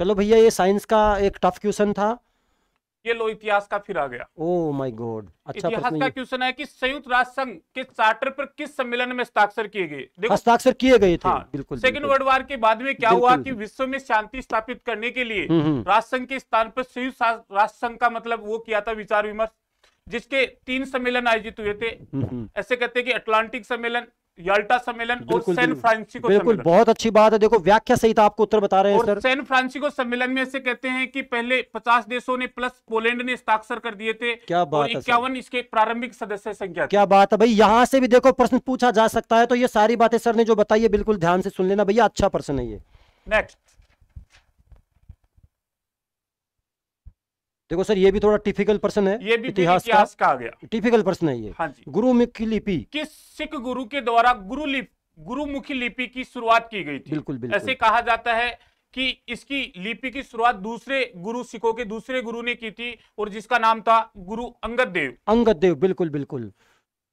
चलो भैया ये साइंस का एक टफ क्वेश्चन था ये लो इतिहास का फिर आ गया ओ माय गॉड अच्छा इतिहास का क्वेश्चन है कि संयुक्त राष्ट्र संघ के चार्टर पर किस सम्मेलन में हस्ताक्षर किए गए हस्ताक्षर किए गए थे हाँ, बिल्कुल सेकंड वर्ल्ड वार के बाद में क्या हुआ कि विश्व में शांति स्थापित करने के लिए हम्म, हम्म। राष्ट्र संघ के स्थान पर संयुक्त राष्ट्र संघ का मतलब वो किया था विचार विमर्श जिसके तीन सम्मेलन आयोजित हुए थे हम्म, ऐसे कहते हैं कि अटलांटिक सम्मेलन यल्टा सम्मेलन और सैन फ्रांसिस्को बिल्कुल बहुत अच्छी बात है देखो व्याख्या सहित तो आपको उत्तर बता रहे हैं सर सैन फ्रांसिस्को सम्मेलन में ऐसे कहते हैं कि पहले 50 देशों ने प्लस पोलैंड ने हस्ताक्षर कर दिए थे क्या बात इक्यावन इसके प्रारंभिक सदस्य संख्या क्या बात है भाई यहाँ से भी देखो प्रश्न पूछा जा सकता है तो ये सारी बातें सर ने जो बताई है बिल्कुल ध्यान से सुन लेना भैया अच्छा प्रश्न है ये नेक्स्ट देखो सर ये भी थोड़ा टिफिकल पर्सन है ये भी इतिहास, का, आ गया टिफिकल पर्सन है ये हाँ जी गुरुमुखी लिपि किस सिख गुरु के द्वारा गुरु लिप गुरुमुखी लिपि की शुरुआत की गई थी बिल्कुल बिल्कुल ऐसे कहा जाता है कि इसकी लिपि की शुरुआत दूसरे गुरु सिखों के दूसरे गुरु ने की थी और जिसका नाम था गुरु अंगद देव अंगद देव बिल्कुल बिल्कुल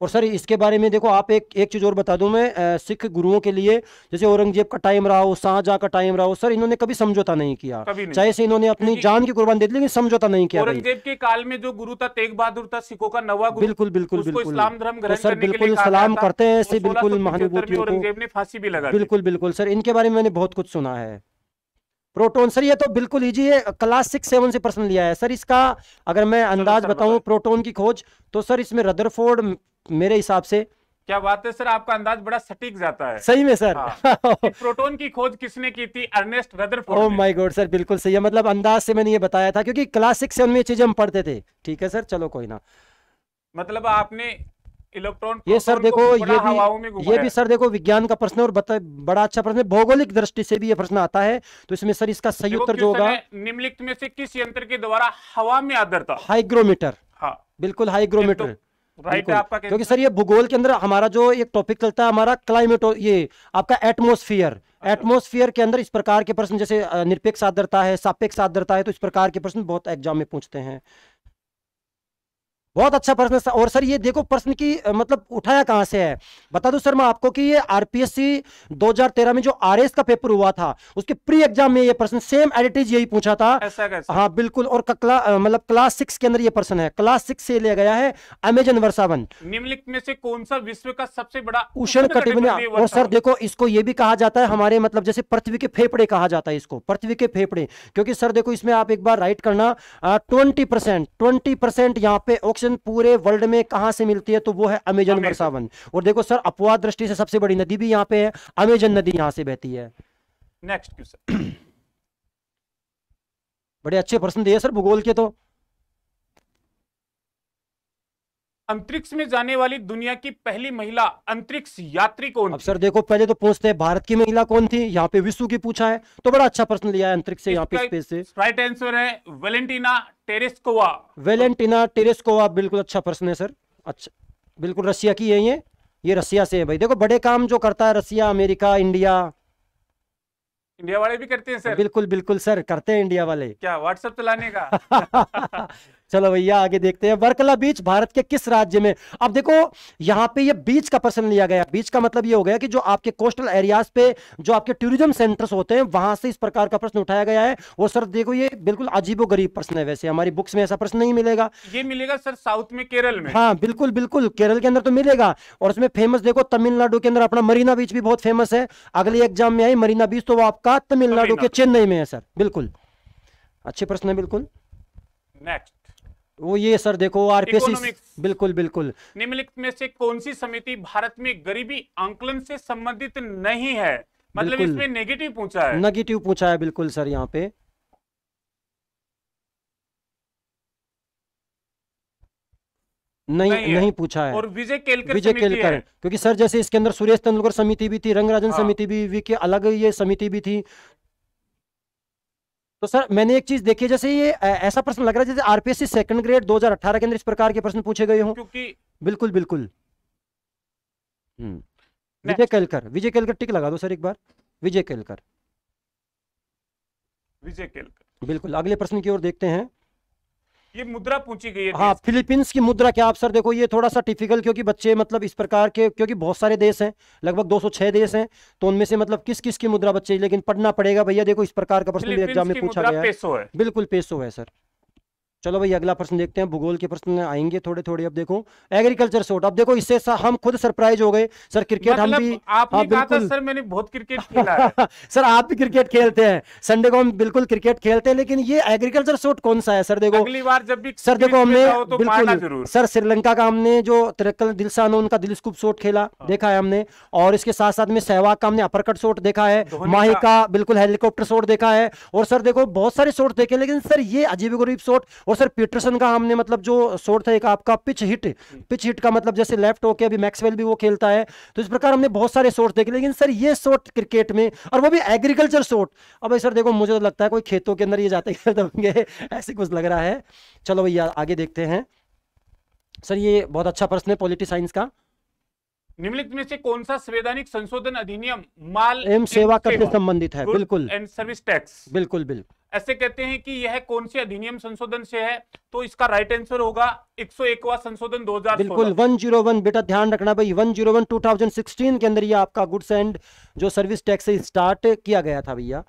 और सर इसके बारे में देखो आप एक एक चीज़ और बता दूं मैं सिख गुरुओं के लिए जैसे औरंगजेब का टाइम रहा हो शाहजहाँ का टाइम रहा हो सर इन्होंने कभी समझौता नहीं किया नहीं। चाहे से इन्होंने अपनी जान की कुर्बान दे दी लेकिन समझौता नहीं किया औरंगजेब के काल में जो गुरु था तेग बहादुर था सिखों का नवा गुरु बिल्कुल बिल्कुल बिल्कुल इस्लाम धर्म तो सर बिल्कुल सलाम करते हैं ऐसे बिल्कुल महानुभूतियों औरंगजेब फांसी भी लगा बिल्कुल बिल्कुल सर इनके बारे में मैंने बहुत कुछ सुना है प्रोटोन सर ये तो बिल्कुल इजी है क्लास सिक्स सेवन से प्रश्न लिया है सर इसका अगर मैं अंदाज बताऊं प्रोटोन की खोज तो सर इसमें रदरफोर्ड मेरे हिसाब से क्या बात है सर आपका अंदाज बड़ा सटीक जाता है सही में सर हाँ। प्रोटोन की खोज किसने की थी Ernest Rutherford oh my god sir बिल्कुल सही है मतलब अंदाज से मैंने ये बताया था क्योंकि क्लासिक से उनमें चीजें हम पढ़ते थे ठीक है सर चलो कोई ना मतलब आपने इलेक्ट्रॉन ये सर देखो ये भी ये भी सर देखो विज्ञान का प्रश्न और बता, बड़ा अच्छा प्रश्न है भौगोलिक दृष्टि से भी ये प्रश्न आता है तो इसमें सर इसका सही उत्तर जो होगा निम्नलिखित में से किस यंत्र के द्वारा हवा में आदरता हाइग्रोमीटर हाँ बिल्कुल हाइग्रोमीटर राइट है आपका क्योंकि सर ये भूगोल के अंदर हमारा जो एक टॉपिक चलता है हमारा क्लाइमेट ये आपका एटमोस्फियर अच्छा। एटमोस्फियर के अंदर इस प्रकार के प्रश्न जैसे निरपेक्ष आदरता है सापेक्ष आदरता है तो इस प्रकार के प्रश्न बहुत एग्जाम में पूछते हैं बहुत अच्छा प्रश्न और सर ये देखो प्रश्न की मतलब उठाया कहाँ से है बता दो सर मैं आपको कि ये आरपीएससी 2013 में जो आरएस का पेपर हुआ था उसके प्री एग्जाम में ये प्रश्न सेम एडिटेज यही पूछा था हाँ बिल्कुल और कला, मतलब क्लास सिक्स के अंदर ये प्रश्न है क्लास सिक्स से लिया गया है अमेजन वर्षावन निम्नलिखित में से कौन सा विश्व का सबसे बड़ा उष्ण कटिबंध और सर देखो इसको ये भी कहा जाता है हमारे मतलब जैसे पृथ्वी के फेफड़े कहा जाता है इसको पृथ्वी के फेफड़े क्योंकि सर देखो इसमें आप एक बार राइट करना ट्वेंटी परसेंट ट्वेंटी परसेंट यहाँ पे ऑक्सीजन इंस्पिरेशन पूरे वर्ल्ड में कहां से मिलती है तो वो है अमेजन वर्षावन और देखो सर अपवाद दृष्टि से सबसे बड़ी नदी भी यहाँ पे है अमेजन नदी यहाँ से बहती है नेक्स्ट क्वेश्चन बड़े अच्छे प्रश्न दिए सर भूगोल के तो अंतरिक्ष में जाने वाली दुनिया की पहली महिला अंतरिक्ष यात्री कौन अब सर देखो पहले तो पूछते हैं भारत की महिला कौन थी यहाँ पे विश्व की पूछा है तो बड़ा अच्छा प्रश्न लिया है अंतरिक्ष से यहाँ पे स्पेस से राइट आंसर है वेलेंटिना टेरेस्कोवा वेलेंटिना टेरेस्कोवा बिल्कुल अच्छा प्रश्न है सर अच्छा बिल्कुल रशिया की है ये ये रसिया से है भाई देखो बड़े काम जो करता है रसिया अमेरिका इंडिया इंडिया वाले भी करते हैं सर बिल्कुल बिल्कुल सर करते हैं इंडिया वाले क्या व्हाट्सएप चलाने का चलो भैया आगे देखते हैं वर्कला बीच भारत के किस राज्य में अब देखो यहाँ पे ये बीच का प्रश्न लिया गया बीच का मतलब ये हो गया कि जो आपके कोस्टल एरियाज पे जो आपके टूरिज्म सेंटर्स होते हैं वहां से इस प्रकार का प्रश्न उठाया गया है वो सर देखो ये बिल्कुल अजीबो गरीब प्रश्न है वैसे हमारी बुक्स में ऐसा प्रश्न नहीं मिलेगा ये मिलेगा सर साउथ में केरल में हाँ बिल्कुल बिल्कुल केरल के अंदर तो मिलेगा और उसमें फेमस देखो तमिलनाडु के अंदर अपना मरीना बीच भी बहुत फेमस है अगले एग्जाम में आई मरीना बीच तो वो आपका तमिलनाडु के चेन्नई में है सर बिल्कुल अच्छे प्रश्न है बिल्कुल नेक्स्ट वो ये सर देखो आरपीएससी बिल्कुल बिल्कुल निम्नलिखित में से कौन सी समिति भारत में गरीबी आंकलन से संबंधित नहीं है मतलब इसमें नेगेटिव पूछा है नेगेटिव पूछा है बिल्कुल सर यहाँ पे नहीं नहीं, नहीं पूछा है और विजय केलकर विजय केलकर क्योंकि सर जैसे इसके अंदर सुरेश तेंदुलकर समिति भी थी रंगराजन हाँ। समिति भी वी के अलग ये समिति भी थी तो सर मैंने एक चीज देखी जैसे ये ऐसा प्रश्न लग रहा है जैसे आरपीएससी सेकंड ग्रेड 2018 के अंदर इस प्रकार के प्रश्न पूछे गए हों क्योंकि बिल्कुल बिल्कुल हम्म। विजय केलकर विजय केलकर टिक लगा दो सर एक बार विजय केलकर विजय केलकर बिल्कुल अगले प्रश्न की ओर देखते हैं ये मुद्रा पूछी गई है हाँ फिलीपींस की मुद्रा क्या आप सर देखो ये थोड़ा सा टिफिकल क्योंकि बच्चे मतलब इस प्रकार के क्योंकि बहुत सारे देश हैं लगभग 206 देश हैं तो उनमें से मतलब किस किस की मुद्रा बच्चे लेकिन पढ़ना पड़ेगा भैया देखो इस प्रकार का प्रश्न एग्जाम में पूछा गया है बिल्कुल पेशो है सर चलो भाई अगला प्रश्न देखते हैं भूगोल के प्रश्न आएंगे थोड़े थोड़े अब देखो एग्रीकल्चर शोट अब देखो इससे हम खुद सरप्राइज हो गए सर क्रिकेट मतलब हम भी आप हाँ, कहा था सर मैंने बहुत क्रिकेट खेला है सर आप भी क्रिकेट खेलते हैं संडे को हम बिल्कुल क्रिकेट खेलते हैं लेकिन ये एग्रीकल्चर शोट कौन सा है सर देखो अगली बार जब भी सर देखो हमने तो बिल्कुल सर श्रीलंका का हमने जो तिरक्कल दिलसान उनका दिल स्कूप शॉट खेला हाँ। देखा है हमने और इसके साथ साथ में सहवाग का हमने अपरकट शोट देखा है माही का बिल्कुल हेलीकॉप्टर शोट देखा है और सर देखो बहुत सारे शोट देखे लेकिन सर ये अजीब गरीब शोट और सर पीटरसन का हमने मतलब जो शोर था एक आपका पिच हिट पिच हिट का मतलब जैसे लेफ्ट होके अभी मैक्सवेल भी वो खेलता है तो इस प्रकार हमने बहुत सारे शॉट देखे लेकिन सर ये शॉट क्रिकेट में और वो भी एग्रीकल्चर शॉट अब सर देखो मुझे तो लगता है कोई खेतों के अंदर ये जाते खेलते होंगे ऐसे कुछ लग रहा है चलो भैया आगे देखते हैं सर ये बहुत अच्छा प्रश्न है पॉलिटिक साइंस का निम्नलिखित में से कौन सा संवैधानिक संशोधन अधिनियम माल एवं सेवा कर से संबंधित है बिल्कुल एंड सर्विस टैक्स बिल्कुल बिल्कुल ऐसे कहते हैं कि यह कौन से अधिनियम संशोधन से है तो इसका राइट आंसर होगा 101वां संशोधन 2016 बिल्कुल 101 बेटा ध्यान रखना भाई 101 2016 के अंदर ये आपका गुड्स एंड जो सर्विस टैक्स स्टार्ट किया गया था भैया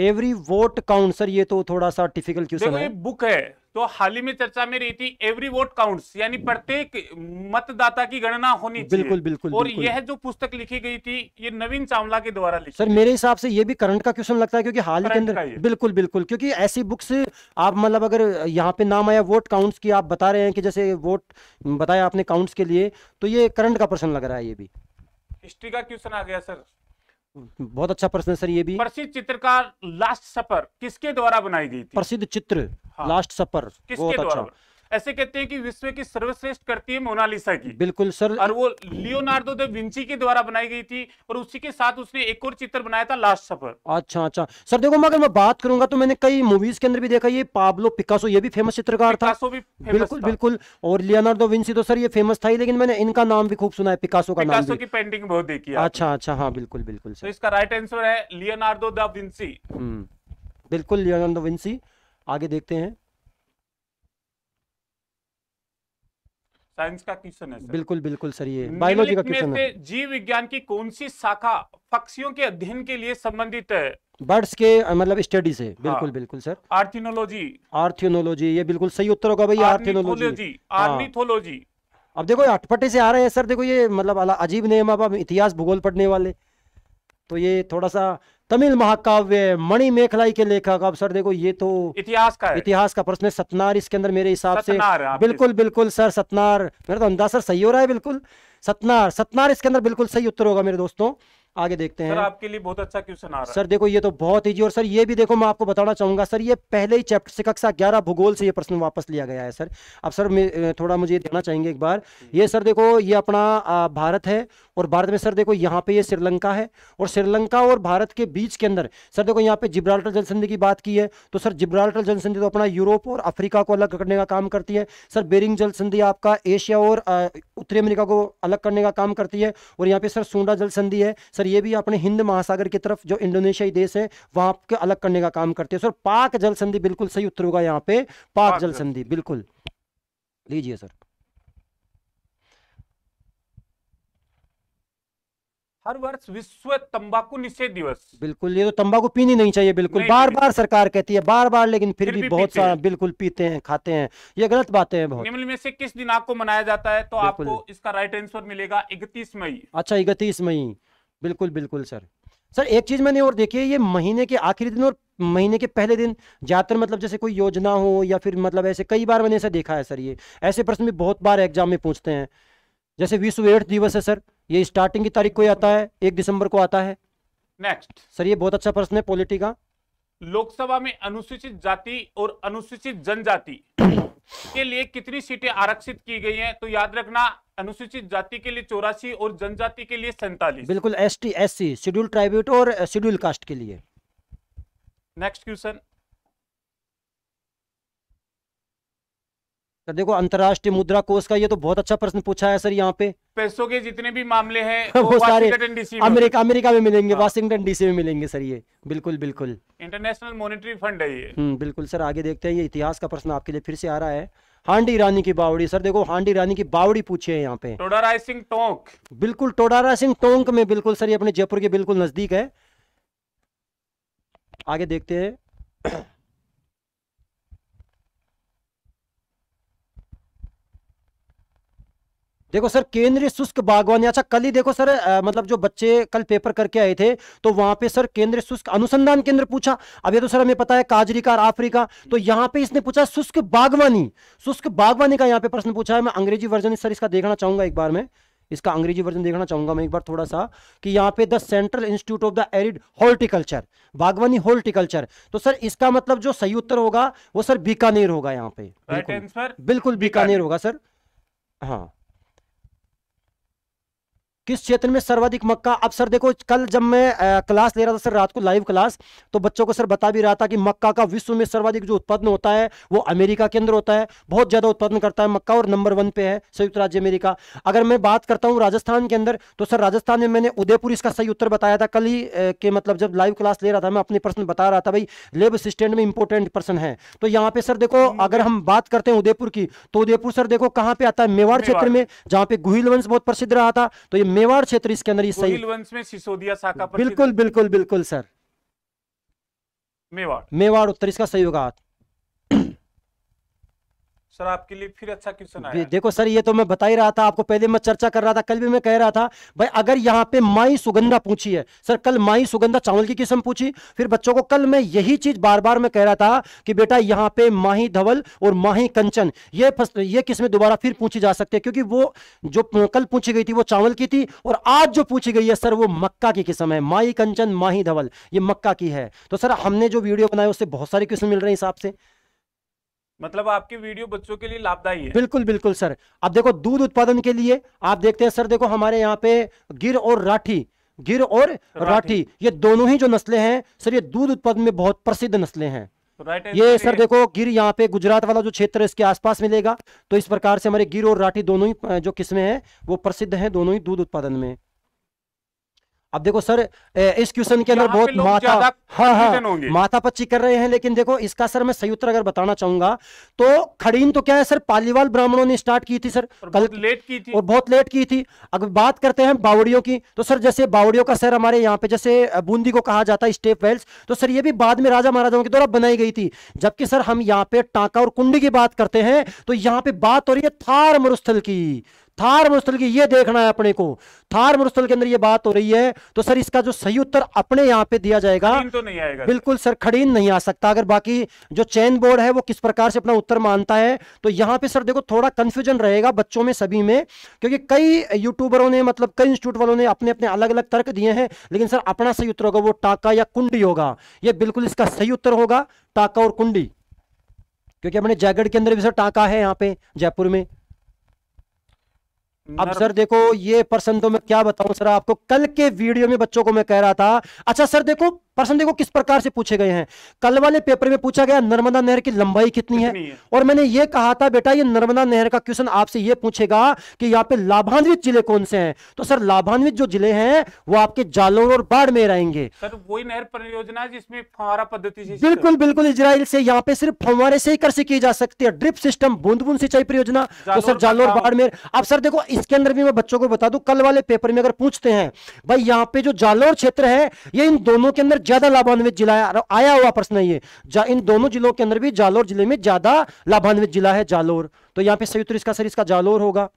एवरी वोट काउंट सर ये तो थोड़ा सा टिफिकल क्वेश्चन है बुक है तो हाल ही में चर्चा में रही थी एवरी वोट काउंट्स यानी प्रत्येक मतदाता की गणना होनी चाहिए बिल्कुल बिल्कुल और बिल्कुल। यह जो पुस्तक लिखी गई थी ये नवीन चावला के द्वारा लिखी सर मेरे हिसाब से ये भी करंट का क्वेश्चन लगता है क्योंकि हाल ही के अंदर बिल्कुल बिल्कुल क्योंकि ऐसी बुक्स आप मतलब अगर यहाँ पे नाम आया वोट काउंट्स की आप बता रहे हैं कि जैसे वोट बताया आपने काउंट्स के लिए तो ये करंट का प्रश्न लग रहा है ये भी हिस्ट्री का क्वेश्चन आ गया सर बहुत अच्छा प्रश्न है सर ये भी प्रसिद्ध चित्रकार लास्ट सफर किसके द्वारा बनाई गई थी प्रसिद्ध चित्र हाँ। लास्ट किसके बहुत अच्छा ऐसे कहते हैं कि विश्व की सर्वश्रेष्ठ करती है मोनालिसा की बिल्कुल सर और वो लियोनार्डो दे विंची के द्वारा बनाई गई थी और उसी के साथ उसने एक और चित्र बनाया था लास्ट सफर अच्छा अच्छा सर देखो मैं अगर मैं बात करूंगा तो मैंने कई मूवीज के अंदर भी देखा ये पाब्लो पिकासो ये भी फेमस चित्रकार था भी बिल्कुल था। बिल्कुल और लियोनार्डो विंसी तो सर ये फेमस था ही लेकिन मैंने इनका नाम भी खूब सुना है पिकासो का नाम की पेंटिंग बहुत देखी अच्छा अच्छा हाँ बिल्कुल बिल्कुल सर तो इसका राइट आंसर है लियोनार्डो द विंसी हम्म, बिल्कुल लियोनार्डो विंसी आगे देखते हैं साइंस का क्वेश्चन है सर। बिल्कुल बिल्कुल सर ये बायोलॉजी का क्वेश्चन है जीव विज्ञान की कौन सी शाखा पक्षियों के अध्ययन के लिए संबंधित है बर्ड्स के मतलब स्टडी से बिल्कुल हाँ। बिल्कुल सर आर्थियोलॉजी आर्थियोलॉजी ये बिल्कुल सही उत्तर होगा भाई आर्थियोलॉजी हाँ। आर्निथोलॉजी अब देखो अटपटे से आ रहे हैं सर देखो ये मतलब अजीब नियम अब इतिहास भूगोल पढ़ने वाले तो ये थोड़ा सा तमिल महाकाव्य मणि मेखलाई के लेखक अब सर देखो ये तो इतिहास का इतिहास का प्रश्न है सतनार इसके अंदर मेरे हिसाब से बिल्कुल बिल्कुल सर सतनार मेरा तो अंदाज सर सही हो रहा है बिल्कुल सतनार सतनार इसके अंदर बिल्कुल सही उत्तर होगा मेरे दोस्तों आगे देखते हैं सर आपके लिए बहुत अच्छा क्वेश्चन आ रहा है सर देखो ये तो बहुत ईजी और सर ये भी देखो मैं आपको बताना चाहूंगा सर ये पहले ही चैप्टर से कक्षा ग्यारह भूगोल से ये प्रश्न वापस लिया गया है सर अब सर थोड़ा मुझे देना चाहेंगे एक बार ये सर देखो ये अपना भारत है और भारत में सर देखो यहाँ पे ये श्रीलंका है और श्रीलंका और भारत के बीच के अंदर सर देखो यहाँ पे जिब्राल्टर जनसंधि की बात की है तो सर जिब्राल्टर जनसंधि तो अपना यूरोप और अफ्रीका को अलग करने का काम करती है सर बेरिंग जलसंधि आपका एशिया और उत्तरी अमेरिका को अलग करने का काम करती है और यहाँ पे सर सूडा जलसंधि है सर सर ये भी अपने हिंद महासागर की तरफ जो इंडोनेशियाई देश है वहां के अलग करने का काम करते हैं सर पाक जल संधि बिल्कुल सही उत्तर होगा यहाँ पे पाक, जल संधि बिल्कुल लीजिए सर हर वर्ष विश्व तंबाकू निषेध दिवस बिल्कुल ये तो तंबाकू पीनी नहीं चाहिए बिल्कुल नहीं, बार बार सरकार कहती है बार बार लेकिन फिर, फिर भी, भी बहुत सारा बिल्कुल पीते हैं खाते हैं ये गलत बातें हैं बहुत में से किस दिन आपको मनाया जाता है तो आपको इसका राइट आंसर मिलेगा इकतीस मई अच्छा इकतीस मई बिल्कुल बिल्कुल सर सर एक चीज मैंने और देखी है ये महीने के आखिरी दिन और महीने के पहले दिन ज्यादातर मतलब जैसे कोई योजना हो या फिर मतलब ऐसे कई बार मैंने ऐसा देखा है सर ये ऐसे प्रश्न भी बहुत बार एग्जाम में पूछते हैं जैसे विश्व एड्स दिवस है सर ये स्टार्टिंग की तारीख को आता है एक दिसंबर को आता है नेक्स्ट सर ये बहुत अच्छा प्रश्न है पॉलिटी का लोकसभा में अनुसूचित जाति और अनुसूचित जनजाति के लिए कितनी सीटें आरक्षित की गई हैं तो याद रखना अनुसूचित जाति के लिए चौरासी और जनजाति के लिए सैंतालीस बिल्कुल S T S C schedule tribute और शेड्यूल कास्ट के लिए नेक्स्ट क्वेश्चन सर तो देखो अंतरराष्ट्रीय मुद्रा कोष का ये तो बहुत अच्छा प्रश्न पूछा है सर यहाँ पे पैसों के जितने भी मामले हैं वो सारे अमेरिका अमेरिका में मिलेंगे वाशिंगटन हाँ। डीसी में मिलेंगे सर ये बिल्कुल बिल्कुल इंटरनेशनल मॉनिटरी फंड है ये हम्म, बिल्कुल सर आगे देखते हैं ये इतिहास का प्रश्न आपके लिए फिर से आ रहा है हांडी रानी की बावड़ी सर देखो हांडी रानी की बावड़ी पूछी है यहाँ पे टोडारा सिंह टोंक बिल्कुल टोडारा सिंह टोंक में बिल्कुल सर ये अपने जयपुर के बिल्कुल नजदीक है आगे देखते हैं देखो सर केंद्रीय शुष्क बागवानी अच्छा कल ही देखो सर आ, मतलब जो बच्चे कल पेपर करके आए थे तो वहां पे सर केंद्रीय शुष्क अनुसंधान केंद्र पूछा अब ये तो सर हमें पता है का अफ्रीका तो यहाँ पे इसने पूछा शुष्क बागवानी शुष्क बागवानी का यहाँ पे प्रश्न पूछा है मैं अंग्रेजी वर्जन सर इसका देखना चाहूंगा एक बार में इसका अंग्रेजी वर्जन देखना चाहूंगा मैं एक बार थोड़ा सा कि यहाँ पे the central institute of the arid horticulture बागवानी हॉर्टिकल्चर तो सर इसका मतलब जो सही उत्तर होगा वो सर बीकानेर होगा यहाँ पे बिल्कुल बीकानेर होगा सर हाँ किस क्षेत्र में सर्वाधिक मक्का अब सर देखो कल जब मैं क्लास ले रहा था सर रात को लाइव क्लास तो बच्चों को सर बता भी रहा था कि मक्का का विश्व में सर्वाधिक जो उत्पादन होता है वो अमेरिका के अंदर होता है बहुत ज़्यादा उत्पादन करता है मक्का और नंबर वन पे है संयुक्त राज्य अमेरिका अगर मैं बात करता हूँ राजस्थान के अंदर तो सर राजस्थान में मैंने उदयपुर इसका सही उत्तर बताया था कल ही के मतलब जब लाइव क्लास ले रहा था मैं अपने पर्सन बता रहा था भाई लेब असिस्टेंट में इंपोर्टेंट पर्सन है तो यहाँ पे सर देखो हम्म। अगर हम बात करते हैं उदयपुर की तो उदयपुर सर देखो कहाँ पे आता है मेवाड़ क्षेत्र में जहाँ पे गुहिल वंश बहुत प्रसिद्ध रहा था तो ये मेवाड़ क्षेत्र इसके अंदर सही वंश में सिसोदिया शाखा बिल्कुल बिल्कुल बिल्कुल सर मेवाड़ मेवाड़ उत्तर इसका सही होगा सर आपके लिए फिर अच्छा क्वेश्चन आया देखो सर ये तो मैं बता ही रहा था आपको पहले मैं चर्चा कर रहा था कल भी मैं कह रहा था भाई अगर यहाँ पे माई सुगंधा पूछी है सर कल माई सुगंधा चावल की किस्म पूछी फिर बच्चों को कल मैं यही चीज बार बार मैं कह रहा था कि बेटा यहाँ पे माही धवल और माही कंचन ये ये किस्में दोबारा फिर पूछी जा सकती है क्योंकि वो जो कल पूछी गई थी वो चावल की थी और आज जो पूछी गई है सर वो मक्का की किस्म है माई कंचन माही धवल ये मक्का की है तो सर हमने जो वीडियो बनाया उससे बहुत सारी किस्म मिल रही है हिसाब से मतलब आपकी वीडियो बच्चों के लिए लाभदायी है बिल्कुल बिल्कुल सर अब देखो दूध उत्पादन के लिए आप देखते हैं सर देखो हमारे यहाँ पे गिर और राठी गिर और राठी, राठी ये दोनों ही जो नस्लें हैं सर ये दूध उत्पादन में बहुत प्रसिद्ध नस्लें हैं तो ये सर देखो गिर यहाँ पे गुजरात वाला जो क्षेत्र है इसके आसपास मिलेगा तो इस प्रकार से हमारे गिर और राठी दोनों ही जो किस्में हैं वो प्रसिद्ध हैं दोनों ही दूध उत्पादन में अब देखो सर इस क्वेश्चन के अंदर बहुत माथा हाँ हाँ माथा पच्ची कर रहे हैं लेकिन देखो इसका सर मैं उत्तर अगर बताना चाहूंगा तो खड़ीन तो क्या है सर पालीवाल ब्राह्मणों ने स्टार्ट की थी सर कल लेट की थी और बहुत लेट की थी अगर बात करते हैं बावड़ियों की तो सर जैसे बावड़ियों का सर हमारे यहाँ पे जैसे बूंदी को कहा जाता है स्टेप वेल्स तो सर ये भी बाद में राजा महाराजाओं के द्वारा बनाई गई थी जबकि सर हम यहाँ पे टाका और कुंडी की बात करते हैं तो यहाँ पे बात हो रही है थार मरुस्थल की थार मुरुस्थल की ये देखना है अपने को थार मुरुस्थल के अंदर ये बात हो रही है तो सर इसका जो सही उत्तर अपने यहाँ पे दिया जाएगा तो नहीं आएगा बिल्कुल सर खड़ीन नहीं आ सकता अगर बाकी जो चैन बोर्ड है वो किस प्रकार से अपना उत्तर मानता है तो यहाँ पे सर देखो थोड़ा कंफ्यूजन रहेगा बच्चों में सभी में क्योंकि कई यूट्यूबरों ने मतलब कई इंस्टीट्यूट वालों ने अपने अपने अलग अलग तर्क दिए हैं लेकिन सर अपना सही उत्तर होगा वो टाका या कुंडी होगा ये बिल्कुल इसका सही उत्तर होगा टाका और कुंडी क्योंकि अपने जयगढ़ के अंदर भी सर टाका है यहाँ पे जयपुर में अब सर देखो ये पर्सन तो मैं क्या बताऊं सर आपको कल के वीडियो में बच्चों को मैं कह रहा था अच्छा सर देखो पर्सन देखो किस प्रकार से पूछे गए हैं कल वाले पेपर में पूछा गया नर्मदा नहर की लंबाई कितनी, कितनी है? है और मैंने ये कहा था बेटा ये नर्मदा नहर का क्वेश्चन आपसे ये पूछेगा कि यहाँ पे लाभान्वित जिले कौन से हैं तो सर लाभान्वित जो जिले हैं वो आपके जालोर और बाड़मेर आएंगे सर वही नहर परियोजना जिसमें फवारा पद्धति से बिल्कुल बिल्कुल इसराइल से यहाँ पे सिर्फ फवारे से ही कृषि की जा सकती है ड्रिप सिस्टम बूंद बूंद सिंचाई परियोजना तो सर जालोर बाड़मेर अब सर देखो इसके अंदर भी मैं बच्चों को बता दूं कल वाले पेपर में अगर पूछते हैं भाई यहाँ पे जो जालौर क्षेत्र है ये इन दोनों के अंदर ज्यादा लाभान्वित जिला है आया हुआ प्रश्न है ये इन दोनों जिलों के अंदर भी जालौर जिले में ज्यादा लाभान्वित जिला है जालौर तो यहाँ पे उत्तर इसका सर इसका जालौर होगा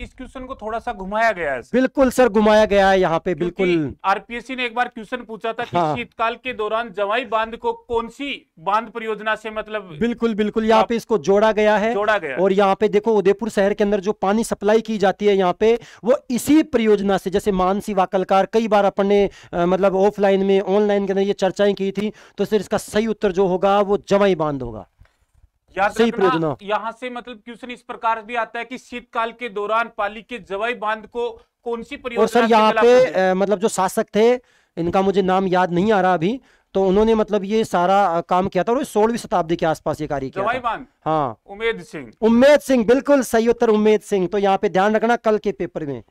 इस क्वेश्चन को थोड़ा सा घुमाया गया है बिल्कुल सर घुमाया गया है यहाँ पे बिल्कुल आरपीएससी ने एक बार क्वेश्चन पूछा था कि हाँ। शीतकाल के दौरान जवाई बांध को कौन सी बांध परियोजना से मतलब बिल्कुल बिल्कुल यहाँ पे इसको जोड़ा गया है जोड़ा गया और यहाँ पे देखो उदयपुर शहर के अंदर जो पानी सप्लाई की जाती है यहाँ पे वो इसी परियोजना से जैसे मानसी वाकलकार कई बार अपन ने मतलब ऑफलाइन में ऑनलाइन के अंदर ये चर्चाएं की थी तो सर इसका सही उत्तर जो होगा वो जवाई बांध होगा प्रयोजनों हाँ। यहाँ से मतलब क्वेश्चन इस प्रकार भी आता है कि शीतकाल के दौरान पाली के जवाई बांध को कौन सी परियोजना और सर यहाँ पे मतलब जो शासक थे इनका मुझे नाम याद नहीं आ रहा अभी तो उन्होंने मतलब ये सारा काम किया था और सोलहवीं शताब्दी के आसपास ये कार्य किया हाँ उमेद सिंह उमेद सिंह बिल्कुल सही उत्तर उमेद सिंह तो यहाँ पे ध्यान रखना कल के पेपर में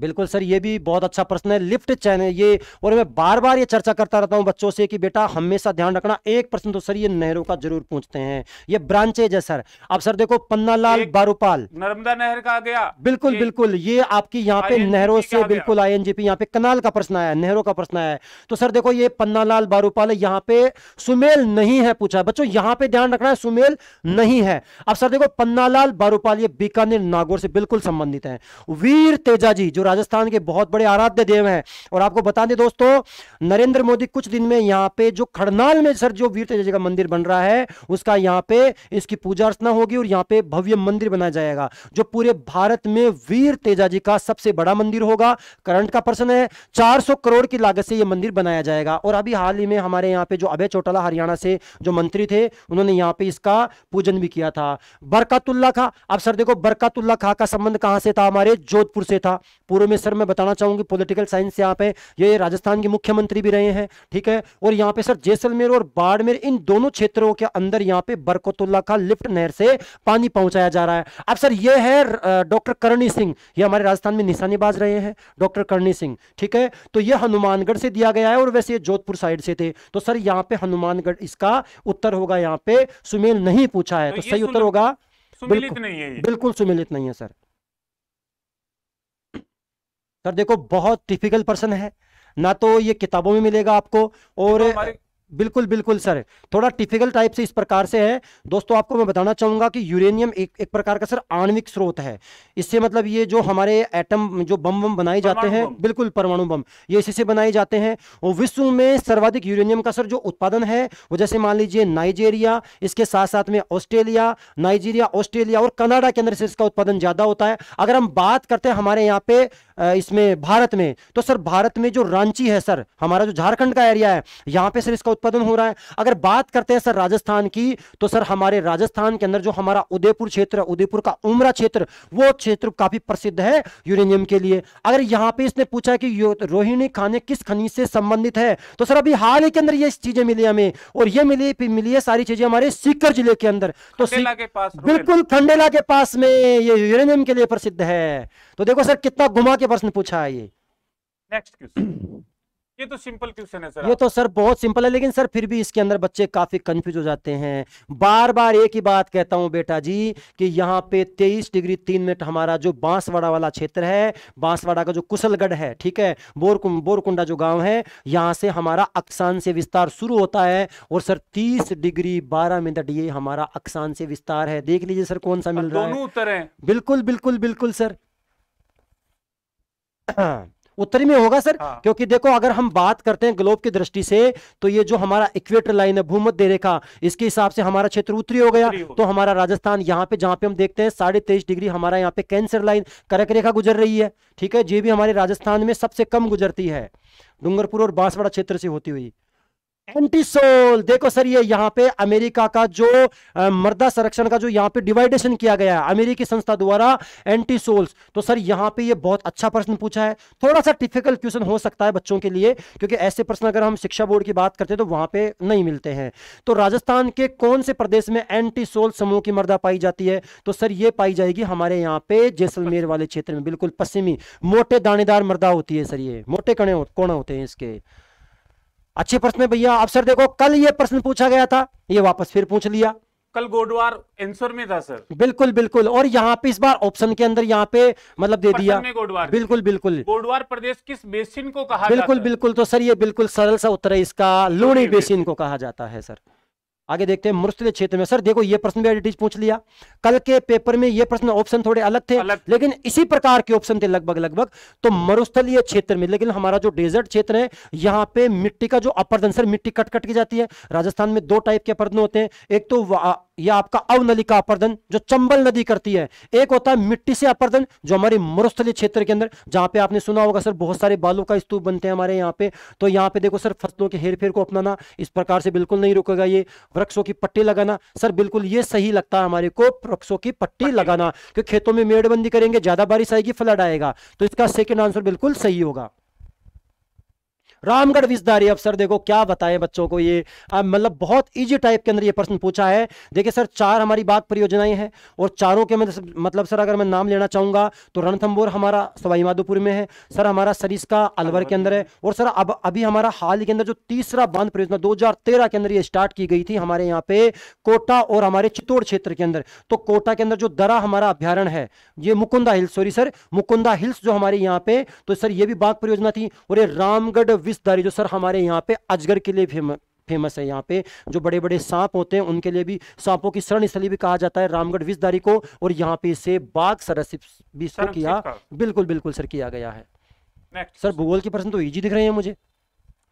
बिल्कुल सर ये भी बहुत अच्छा प्रश्न है लिफ्ट चैन ये और मैं बार बार ये चर्चा करता रहता हूँ बच्चों से कि बेटा हमेशा ध्यान रखना एक प्रश्न तो सर ये नहरों का जरूर पूछते हैं ये ब्रांचेज है सर अब सर देखो पन्नालाल बारूपाल नर्मदा नहर का गया बिल्कुल बिल्कुल ये आपकी यहाँ पे नहरों से बिल्कुल आई यहाँ पे कनाल का प्रश्न आया नहरों का प्रश्न आया तो सर देखो ये पन्नालाल बारूपाल यहाँ पे सुमेल नहीं है पूछा बच्चों यहाँ पे ध्यान रखना है सुमेल नहीं है अब सर देखो पन्नालाल बारूपाल ये बीकानेर नागौर से बिल्कुल संबंधित है वीर तेजाजी जो राजस्थान के बहुत बड़े आराध्य देव हैं और आपको बता दें दोस्तों नरेंद्र मोदी कुछ दिन में यहाँ पे जो खड़नाल में सर जो वीर तेजी का मंदिर बन रहा है उसका यहाँ पे इसकी पूजा अर्चना होगी और यहाँ पे भव्य मंदिर बनाया जाएगा जो पूरे भारत में वीर तेजाजी का सबसे बड़ा मंदिर होगा करंट का प्रश्न है 400 करोड़ की लागत से यह मंदिर बनाया जाएगा और अभी हाल ही में हमारे यहाँ पे जो अभय चौटाला हरियाणा से जो मंत्री थे उन्होंने यहाँ पे इसका पूजन भी किया था बरकतुल्ला खा अब सर देखो बरकतुल्ला खा का संबंध कहां से था हमारे जोधपुर से था पूर्व में सर मैं बताना चाहूंगी पॉलिटिकल साइंस यहाँ पे ये राजस्थान के मुख्यमंत्री भी रहे हैं ठीक है और यहाँ पे सर जैसलमेर और बाड़मेर इन दोनों क्षेत्रों के अंदर यहाँ पे बरकतुल्ला का लिफ्ट नहर से पानी पहुंचाया जा रहा है अब सर ये है डॉक्टर करणी सिंह ये हमारे राजस्थान में निशानेबाज रहे हैं डॉक्टर करणी सिंह ठीक है तो ये हनुमानगढ़ से दिया गया है और वैसे ये जोधपुर साइड से थे तो सर यहाँ पे हनुमानगढ़ इसका उत्तर होगा यहाँ पे सुमेल नहीं पूछा है तो, तो सही उत्तर होगा बिल्कुल नहीं है बिल्कुल सुमिलित नहीं है सर सर देखो बहुत टिपिकल पर्सन है ना तो ये किताबों में मिलेगा आपको और तो बिल्कुल बिल्कुल सर थोड़ा टिफिकल टाइप से इस प्रकार से है दोस्तों आपको मैं बताना चाहूँगा कि यूरेनियम एक एक प्रकार का सर आणविक स्रोत है इससे मतलब ये जो हमारे एटम जो बम बम बनाए जाते हैं बिल्कुल परमाणु बम ये इसी से बनाए जाते हैं और विश्व में सर्वाधिक यूरेनियम का सर जो उत्पादन है वो जैसे मान लीजिए नाइजेरिया इसके साथ साथ में ऑस्ट्रेलिया नाइजीरिया ऑस्ट्रेलिया और कनाडा के अंदर से इसका उत्पादन ज़्यादा होता है अगर हम बात करते हैं हमारे यहाँ पे इसमें भारत में तो सर भारत में जो रांची है सर हमारा जो झारखंड का एरिया है यहाँ पे सर इसका उत्पादन हो रहा है अगर बात करते हैं सर राजस्थान की तो सर हमारे राजस्थान के अंदर जो हमारा उदयपुर क्षेत्र है उदयपुर का उमरा क्षेत्र वो क्षेत्र काफी प्रसिद्ध है यूरेनियम के लिए अगर यहाँ पे इसने पूछा कि रोहिणी खाने किस खनिज से संबंधित है तो सर अभी हाल ही के अंदर ये चीजें मिली हमें और ये मिली मिली है सारी चीजें हमारे सीकर जिले के अंदर तो बिल्कुल खंडेला के पास में ये यूरेनियम के लिए प्रसिद्ध है तो देखो सर कितना घुमा के प्रश्न पूछा है ये नेक्स्ट क्वेश्चन ये तो सिंपल क्वेश्चन है सर ये तो सर बहुत सिंपल है लेकिन सर फिर भी इसके अंदर बच्चे काफी कंफ्यूज हो जाते हैं बार बार एक ही बात कहता हूं बेटा जी कि यहाँ पे 23 डिग्री तीन मिनट हमारा जो बांसवाड़ा वाला क्षेत्र है बांसवाड़ा का जो कुशलगढ़ है ठीक है बोरकुं, बोरकुंडा जो गांव है यहाँ से हमारा अक्सान से विस्तार शुरू होता है और सर तीस डिग्री बारह मिनट ये हमारा अक्सान से विस्तार है देख लीजिए सर कौन सा मिल रहा है बिल्कुल बिल्कुल बिल्कुल सर हाँ। उत्तरी में होगा सर हाँ। क्योंकि देखो अगर हम बात करते हैं ग्लोब की दृष्टि से तो ये जो हमारा इक्वेटर लाइन है भूमध्य रेखा इसके हिसाब से हमारा क्षेत्र उत्तरी हो गया तो हमारा राजस्थान यहाँ पे जहाँ पे हम देखते हैं साढ़े तेईस डिग्री हमारा यहाँ पे कैंसर लाइन करक रेखा गुजर रही है ठीक है ये भी हमारे राजस्थान में सबसे कम गुजरती है डूंगरपुर और बांसवाड़ा क्षेत्र से होती हुई एंटी सोल देखो सर ये यहाँ पे अमेरिका का जो मर्दा संरक्षण का जो यहाँ पे डिवाइडेशन किया गया है अमेरिकी संस्था द्वारा एंटी सोल्स तो सर यहाँ पे ये बहुत अच्छा प्रश्न पूछा है थोड़ा सा डिफिकल्ट क्वेश्चन हो सकता है बच्चों के लिए क्योंकि ऐसे प्रश्न अगर हम शिक्षा बोर्ड की बात करते हैं तो वहां पे नहीं मिलते हैं तो राजस्थान के कौन से प्रदेश में एंटी सोल समूह की मर्दा पाई जाती है तो सर ये पाई जाएगी हमारे यहाँ पे जैसलमेर वाले क्षेत्र में बिल्कुल पश्चिमी मोटे दानेदार मर्दा होती है सर ये मोटे कणे कोण होते हैं इसके अच्छे प्रश्न है भैया अब सर देखो कल ये प्रश्न पूछा गया था ये वापस फिर पूछ लिया कल गोडवार आंसर में था सर बिल्कुल बिल्कुल और यहाँ पे इस बार ऑप्शन के अंदर यहाँ पे मतलब दे दिया गोडवार बिल्कुल बिल्कुल गोडवार प्रदेश किस बेसिन को कहा बिल्कुल बिल्कुल तो सर ये बिल्कुल सरल सा उत्तर है इसका लोणी बेसिन को कहा जाता है सर आगे देखते हैं मुर्सद क्षेत्र में सर देखो ये प्रश्न भी एडिटिज पूछ लिया कल के पेपर में ये प्रश्न ऑप्शन थोड़े अलग थे अलग। लेकिन इसी प्रकार के ऑप्शन थे लगभग लगभग तो मरुस्थलीय क्षेत्र में लेकिन हमारा जो डेजर्ट क्षेत्र है यहाँ पे मिट्टी का जो अपर्दन सर मिट्टी कट कट की जाती है राजस्थान में दो टाइप के अपर्दन होते हैं एक तो या आपका का अपर्दन जो चंबल नदी करती है एक होता है मिट्टी से अपर्दन जो हमारी मरुस्थली क्षेत्र के अंदर जहां पे आपने सुना होगा सर बहुत सारे बालू का स्तूप बनते हैं हमारे यहाँ पे तो यहाँ पे देखो सर फसलों के हेर फेर को अपनाना इस प्रकार से बिल्कुल नहीं रुकेगा ये वृक्षों की पट्टी लगाना सर बिल्कुल ये सही लगता है हमारे को वृक्षों की पट्टी लगाना क्योंकि खेतों में मेड़बंदी करेंगे ज्यादा बारिश आएगी फ्लड आएगा तो इसका सेकेंड आंसर बिल्कुल सही होगा रामगढ़ विजदारी अफसर देखो क्या बताएं बच्चों को ये मतलब बहुत इजी टाइप के अंदर ये प्रश्न पूछा है देखिए सर चार हमारी बाग परियोजनाएं हैं और चारों के मतलब सर अगर मैं नाम लेना चाहूंगा तो रणथम्बोर हमारा सवाईमाधोपुर में है सर हमारा सरिस का अलवर के अंदर है और सर अब अभी हमारा हाल के अंदर जो तीसरा बांध परियोजना दो के अंदर ये स्टार्ट की गई थी हमारे यहाँ पे कोटा और हमारे चित्तौड़ क्षेत्र के अंदर तो कोटा के अंदर जो दरा हमारा अभ्यारण है ये Mukunda hills sorry sir Mukunda hills जो हमारे यहाँ पे तो सर ये भी बाघ परियोजना थी और ये रामगढ़ विषधारी जो सर हमारे यहाँ पे अजगर के लिए फेम फेमस है यहाँ पे जो बड़े बड़े सांप होते हैं उनके लिए भी सांपों की शरण स्थली भी कहा जाता है रामगढ़ विषधारी को और यहाँ पे इसे बाघ सरस भी सर किया बिल्कुल बिल्कुल सर किया गया है सर भूगोल के प्रश्न तो ईजी दिख रहे हैं मुझे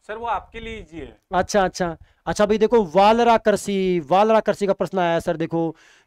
सर वो आपके लिए इजी है अच्छा अच्छा अच्छा भाई देखो वालरा कृषि वालरा कृषि का प्रश्न आया सर देखो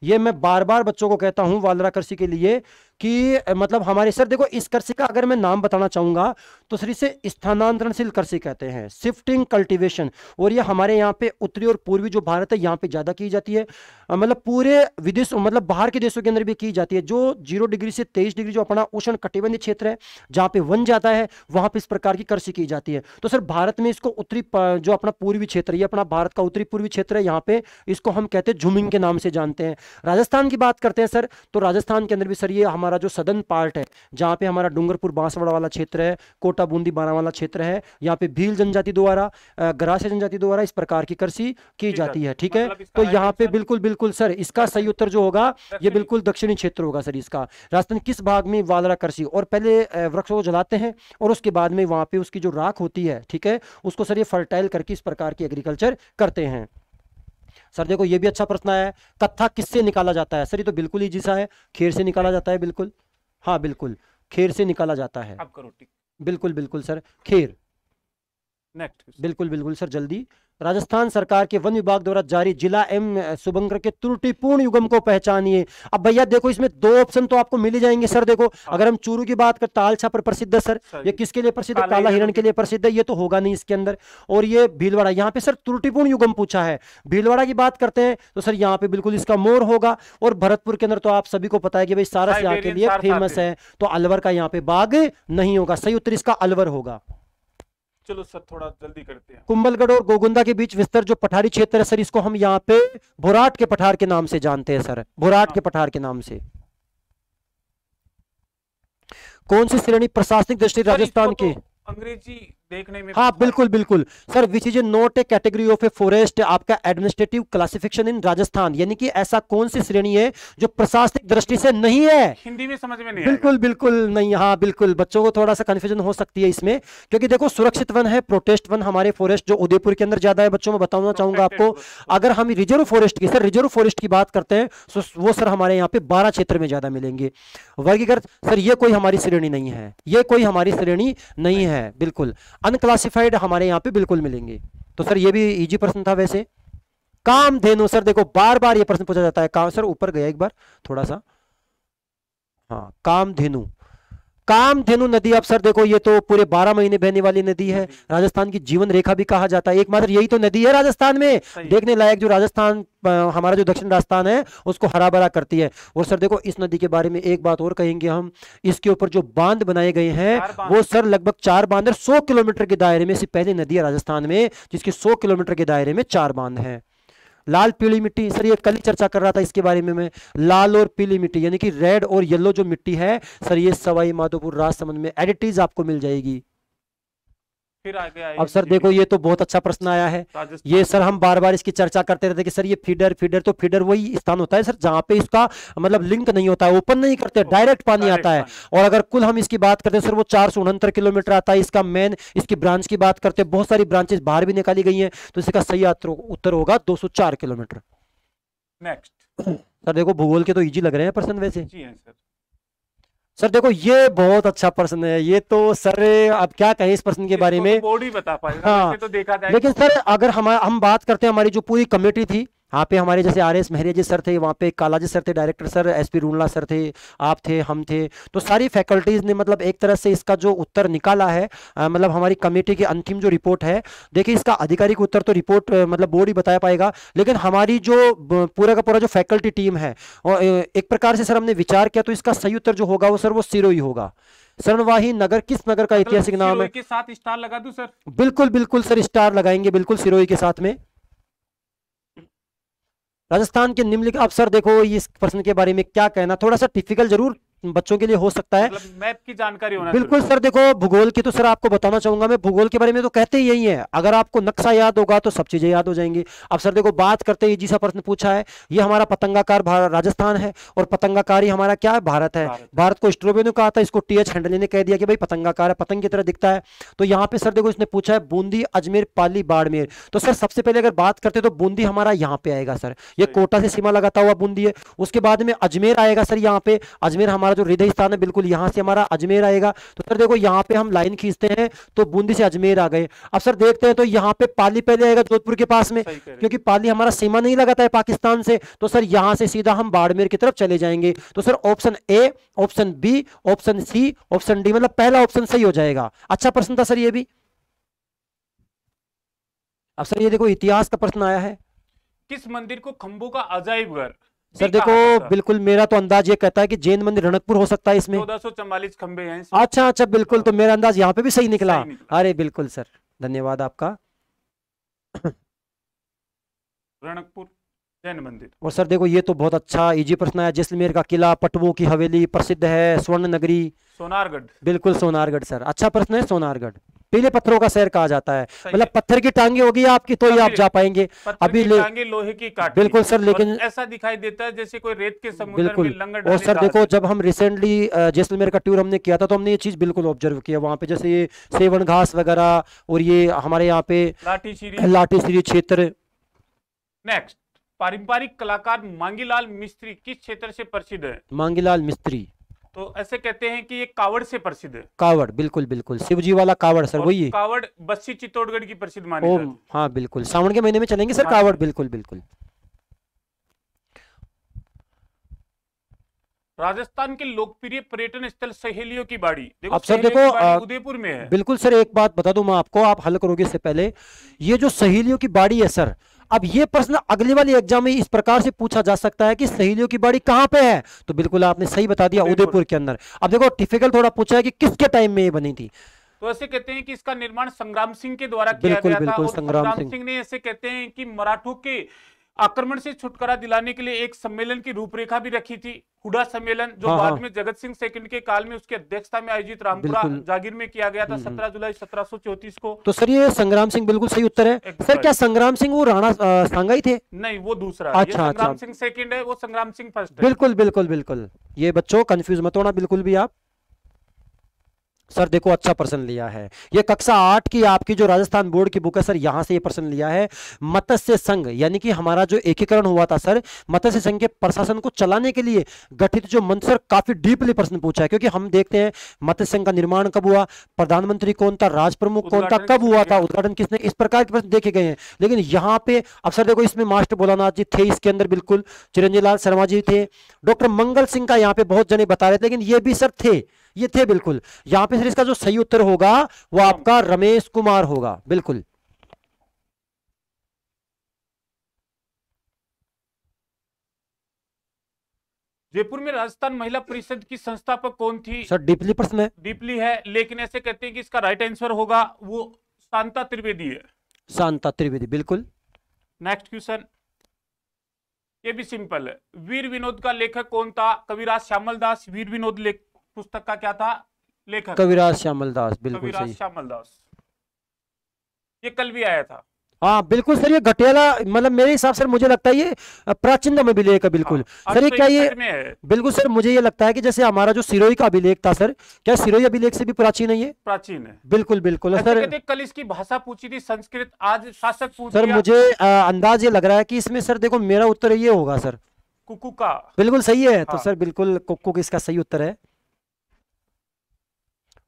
ये मैं बार बार बच्चों को कहता हूँ वालरा कृषि के लिए कि मतलब हमारे सर देखो इस कृषि का अगर मैं नाम बताना चाहूँगा तो सर इसे स्थानांतरणशील कृषि कहते हैं शिफ्टिंग कल्टीवेशन और ये हमारे यहाँ पे उत्तरी और पूर्वी जो भारत है यहाँ पे ज़्यादा की जाती है मतलब पूरे विदेश मतलब बाहर के देशों के अंदर भी की जाती है जो जीरो डिग्री से तेईस डिग्री जो अपना उष्ण कटिबंधीय क्षेत्र है जहाँ पे वन जाता है वहाँ पर इस प्रकार की कृषि की जाती है तो सर भारत में इसको उत्तरी जो अपना पूर्वी क्षेत्र ये अपना भारत का उत्तरी पूर्वी क्षेत्र है यहाँ पे इसको हम कहते हैं झुमिंग के नाम से जानते हैं राजस्थान की बात करते हैं सर तो राजस्थान के अंदर भी सर ये हमारा जो सदन पार्ट है जहाँ पे हमारा डूंगरपुर बांसवाड़ा वाला क्षेत्र है कोटा बूंदी बारावाला क्षेत्र है यहाँ पे भील जनजाति द्वारा ग्रास्य जनजाति द्वारा इस प्रकार की कृषि की जाती है ठीक है मतलब तो यहाँ पे बिल्कुल बिल्कुल सर इसका सही उत्तर जो होगा ये बिल्कुल दक्षिणी क्षेत्र होगा सर इसका राजस्थान किस भाग में वालरा कृषि और पहले वृक्षों को जलाते हैं और उसके बाद में वहाँ पे उसकी जो राख होती है ठीक है उसको सर ये फर्टाइल करके इस प्रकार की एग्रीकल्चर करते हैं सर देखो ये भी अच्छा प्रश्न आया कत्था किससे निकाला जाता है सर ये तो बिल्कुल ही जैसा है खेर से निकाला जाता है बिल्कुल हाँ बिल्कुल खेर से निकाला जाता है आप करो बिल्कुल बिल्कुल सर खेर नेक्स्ट बिल्कुल बिल्कुल सर जल्दी राजस्थान सरकार के वन विभाग द्वारा जारी जिला एम सुबंकर के त्रुटिपूर्ण युगम को पहचानिए अब भैया देखो इसमें दो ऑप्शन तो आपको मिल जाएंगे सर देखो हाँ। अगर हम चूरू की बात कर ताल छापर प्रसिद्ध है सर ये किसके लिए प्रसिद्ध काला हिरण के लिए प्रसिद्ध है ये तो होगा नहीं इसके अंदर और ये भीलवाड़ा यहाँ पे सर त्रुटिपूर्ण युगम पूछा है भीलवाड़ा की बात करते हैं तो सर यहाँ पे बिल्कुल इसका मोर होगा और भरतपुर के अंदर तो आप सभी को पता है कि भाई सारस यहाँ के लिए फेमस है तो अलवर का यहाँ पे बाघ नहीं होगा सही उत्तर इसका अलवर होगा चलो सर थोड़ा जल्दी करते हैं कुंभलगढ़ और गोगुंदा के बीच विस्तर जो पठारी क्षेत्र है सर इसको हम यहाँ पे बोराट के पठार के नाम से जानते हैं सर बोराट के हाँ। पठार के नाम से कौन सी श्रेणी प्रशासनिक दृष्टि राजस्थान तो की अंग्रेजी देखने में हाँ बिल्कुल अच्छा बिल्कुल sir which is not a category of a forest आपका एडमिनिस्ट्रेटिव क्लासिफिकेशन इन राजस्थान यानी कि ऐसा कौन सी श्रेणी है जो प्रशासनिक दृष्टि से नहीं है हिंदी में समझ में नहीं बिल्कुल बिल्कुल नहीं हाँ बिल्कुल बच्चों को थोड़ा सा कंफ्यूजन हो सकती है इसमें क्योंकि देखो सुरक्षित वन है प्रोटेस्ट वन हमारे फॉरेस्ट जो उदयपुर के अंदर ज्यादा है बच्चों में बताना चाहूंगा आपको अगर हम रिजर्व फॉरेस्ट की सर रिजर्व फॉरेस्ट की बात करते हैं तो वो सर हमारे यहाँ पे बारह क्षेत्र में ज्यादा मिलेंगे वर्गीकृत सर ये कोई हमारी श्रेणी नहीं है ये कोई हमारी श्रेणी नहीं है बिल्कुल अनक्लासिफाइड हमारे यहाँ पे बिल्कुल मिलेंगे तो सर ये भी इजी प्रश्न था वैसे काम धेनु सर देखो बार बार ये प्रश्न पूछा जाता है काम सर ऊपर गया एक बार थोड़ा सा हाँ काम धेनु कामधेनु नदी सर देखो ये तो पूरे बारह महीने बहने वाली नदी है राजस्थान की जीवन रेखा भी कहा जाता है एकमात्र यही तो नदी है राजस्थान में देखने लायक जो राजस्थान हमारा जो दक्षिण राजस्थान है उसको हरा भरा करती है और सर देखो इस नदी के बारे में एक बात और कहेंगे हम इसके ऊपर जो बांध बनाए गए हैं वो सर लगभग चार बांध है सौ किलोमीटर के दायरे में से पहले नदी है राजस्थान में जिसके सौ किलोमीटर के दायरे में चार बांध है लाल पीली मिट्टी सर ये कल ही चर्चा कर रहा था इसके बारे में मैं लाल और पीली मिट्टी यानी कि रेड और येलो जो मिट्टी है सर ये सवाई माधोपुर राजसमंद में एडिटीज आपको मिल जाएगी फिर आगे आई अब सर देखो ये तो बहुत अच्छा प्रश्न आया है ये सर हम बार बार इसकी चर्चा करते रहते कि सर ये फीडर फीडर तो फीडर वही स्थान होता है सर जहाँ पे इसका मतलब लिंक नहीं होता है ओपन नहीं करते डायरेक्ट पानी आता है और अगर कुल हम इसकी बात करते हैं सर वो चार किलोमीटर आता है इसका मेन इसकी ब्रांच की बात करते हैं बहुत सारी ब्रांचेस बाहर भी निकाली गई है तो इसका सही उत्तर होगा दो किलोमीटर नेक्स्ट सर देखो भूगोल के तो ईजी लग रहे हैं प्रश्न वैसे जी सर सर देखो ये बहुत अच्छा पर्सन है ये तो सर अब क्या कहें इस पर्सन के बारे तो में बोर्ड ही बता पाए हाँ तो देखा लेकिन सर अगर हम हम बात करते हैं हमारी जो पूरी कमेटी थी यहाँ पे हमारे जैसे आर एस मेहरिया जी सर थे वहाँ पे कालाजी सर थे डायरेक्टर सर एस पी रूनला सर थे आप थे हम थे तो सारी फैकल्टीज़ ने मतलब एक तरह से इसका जो उत्तर निकाला है मतलब हमारी कमेटी की अंतिम जो रिपोर्ट है देखिए इसका आधिकारिक उत्तर तो रिपोर्ट मतलब बोर्ड ही बताया पाएगा लेकिन हमारी जो पूरा का पूरा जो फैकल्टी टीम है एक प्रकार से सर हमने विचार किया तो इसका सही उत्तर जो होगा वो सर वो सिरो ही होगा शरणवाही नगर किस नगर का मतलब ऐतिहासिक नाम है के साथ स्टार लगा दू सर बिल्कुल बिल्कुल सर स्टार लगाएंगे बिल्कुल सिरोही के साथ में राजस्थान के निम्नलिखित अफसर देखो इस प्रश्न के बारे में क्या कहना थोड़ा सा टिफिकल जरूर बच्चों के लिए हो सकता है मतलब मैप की जानकारी होना बिल्कुल सर देखो भूगोल की तो सर आपको बताना चाहूंगा मैं भूगोल के बारे में तो कहते ही यही है अगर आपको नक्शा याद होगा तो सब चीजें याद हो जाएंगी अब सर देखो बात करते ही जी प्रश्न पूछा है ये हमारा पतंगाकार राजस्थान है और पतंगाकार ही हमारा क्या है भारत है भारत, भारत को स्ट्रोबे ने कहा था इसको टी एच हेंडले ने कह दिया कि भाई पतंगाकार है पतंग की तरह दिखता है तो यहाँ पे सर देखो इसने पूछा है बूंदी अजमेर पाली बाड़मेर तो सर सबसे पहले अगर बात करते तो बूंदी हमारा यहाँ पे आएगा सर ये कोटा से सीमा लगाता हुआ बूंदी है उसके बाद में अजमेर आएगा सर यहाँ पे अजमेर हमारा हमारा जो हृदय स्थान है बिल्कुल यहाँ से हमारा अजमेर आएगा तो सर देखो यहाँ पे हम लाइन खींचते हैं तो बूंदी से अजमेर आ गए अब सर देखते हैं तो यहाँ पे पाली पहले आएगा जोधपुर के पास में क्योंकि पाली हमारा सीमा नहीं लगाता है पाकिस्तान से तो सर यहाँ से सीधा हम बाड़मेर की तरफ चले जाएंगे तो sir option A option B option C option D मतलब पहला ऑप्शन सही हो जाएगा अच्छा प्रश्न था सर ये भी अब सर ये देखो इतिहास का प्रश्न आया है किस मंदिर को खंबू का अजायब घर सर देखो बिल्कुल मेरा तो अंदाज ये कहता है कि जैन मंदिर रणकपुर हो सकता है इसमें चौदह सौ खम्बे हैं अच्छा अच्छा बिल्कुल तो मेरा अंदाज यहाँ पे भी सही निकला, अरे बिल्कुल सर धन्यवाद आपका रणकपुर जैन मंदिर और सर देखो ये तो बहुत अच्छा इजी प्रश्न आया जैसलमेर का किला पटवों की हवेली प्रसिद्ध है स्वर्ण नगरी सोनारगढ़ बिल्कुल सोनारगढ़ सर अच्छा प्रश्न है सोनारगढ़ पीले पत्थरों का शहर कहा जाता है मतलब पत्थर की टांगे होगी आपकी तो ही आप जा पाएंगे अभी लोहे की बिल्कुल सर लेकिन ऐसा दिखाई देता है जैसे कोई रेत के समुद्र बिल्कुल और सर देखो जब हम रिसेंटली जैसलमेर का टूर हमने किया था तो हमने ये चीज बिल्कुल ऑब्जर्व किया वहाँ पे जैसे ये सेवन घास वगैरह और ये हमारे यहाँ पे लाठी श्री क्षेत्र नेक्स्ट पारंपरिक कलाकार मांगीलाल मिस्त्री किस क्षेत्र से प्रसिद्ध है मांगीलाल मिस्त्री तो ऐसे कहते हैं कि ये कावड़ से प्रसिद्ध है कावड़ बिल्कुल बिल्कुल शिवजी वाला कावड़ सर वही कावड़ बस्सी चित्तौड़गढ़ की प्रसिद्ध मानी हाँ बिल्कुल सावन के महीने में चलेंगे सर हाँ। कावड़ बिल्कुल बिल्कुल राजस्थान के लोकप्रिय पर्यटन स्थल सहेलियों की बाड़ी देखो अब सर देखो उदयपुर में है बिल्कुल सर एक बात बता दूं मैं आपको आप हल करोगे इससे पहले ये जो सहेलियों की बाड़ी है सर अब ये प्रश्न अगले वाले एग्जाम में इस प्रकार से पूछा जा सकता है कि सहेलियों की बाड़ी कहां पे है तो बिल्कुल आपने सही बता दिया उदयपुर के अंदर अब देखो टिफिकल थोड़ा पूछा है कि किसके टाइम में ये बनी थी तो ऐसे कहते हैं कि इसका निर्माण संग्राम सिंह के द्वारा किया गया था संग्राम सिंह ने ऐसे कहते हैं कि मराठों के आक्रमण से छुटकारा दिलाने के लिए एक सम्मेलन की रूपरेखा भी रखी थी हुडा सम्मेलन जो हाँ, हाँ। बाद में जगत सिंह सेकंड के काल में उसकी अध्यक्षता में आयोजित रामपुरा जागीर में किया गया था हम्म, हम्म। सत्रह जुलाई सत्रह को तो सर ये संग्राम सिंह बिल्कुल सही उत्तर है सर क्या संग्राम सिंह वो राणा सांगाई थे नहीं वो दूसरा अच्छा संग्राम अच्छा। सिंह सेकंड है वो संग्राम सिंह फर्स्ट बिल्कुल बिल्कुल बिल्कुल ये बच्चों कंफ्यूज मत होना बिल्कुल भी आप सर देखो अच्छा प्रश्न लिया है ये कक्षा आठ की आपकी जो राजस्थान बोर्ड की बुक है सर यहाँ से ये प्रश्न लिया है मत्स्य संघ यानी कि हमारा जो एकीकरण हुआ था सर मत्स्य संघ के प्रशासन को चलाने के लिए गठित जो मंच सर काफी डीपली प्रश्न पूछा है क्योंकि हम देखते हैं मत्स्य संघ का निर्माण कब हुआ प्रधानमंत्री कौन था राज प्रमुख कौन था कब हुआ था उद्घाटन किसने इस प्रकार के प्रश्न देखे गए हैं लेकिन यहाँ पे अब सर देखो इसमें मास्टर भोलानाथ जी थे इसके अंदर बिल्कुल चिरंजीलाल शर्मा जी थे डॉक्टर मंगल सिंह का यहाँ पे बहुत जने बता रहे थे लेकिन ये भी सर थे ये थे बिल्कुल यहां पे सर इसका जो सही उत्तर होगा वो आपका रमेश कुमार होगा बिल्कुल जयपुर में राजस्थान महिला परिषद की संस्थापक कौन थी सर डीपली प्रश्न है डीपली है लेकिन ऐसे कहते हैं कि इसका राइट आंसर होगा वो शांता त्रिवेदी है शांता त्रिवेदी बिल्कुल नेक्स्ट क्वेश्चन ये भी सिंपल है वीर विनोद का लेखक कौन था कविराज श्यामल दास वीर विनोद लेख पुस्तक का क्या था लेखक कविराज श्यामल दास बिल्कुल कविराज श्यामल दास ये कल भी आया था हाँ बिल्कुल सर ये घटियाला मतलब मेरे हिसाब से मुझे लगता है ये प्राचीन अभिलेख है बिल्कुल हाँ, सर ये तो क्या ये बिल्कुल सर मुझे ये लगता है कि जैसे हमारा जो सिरोही का अभिलेख था सर क्या सिरोही अभिलेख से भी प्राचीन है ये प्राचीन है बिल्कुल बिल्कुल सर कल इसकी भाषा पूछी थी संस्कृत आज शासक सर मुझे अंदाज ये लग रहा है की इसमें सर देखो मेरा उत्तर ये होगा सर कुकू का बिल्कुल सही है तो हाँ। सर बिल्कुल कुकू का इसका सही उत्तर है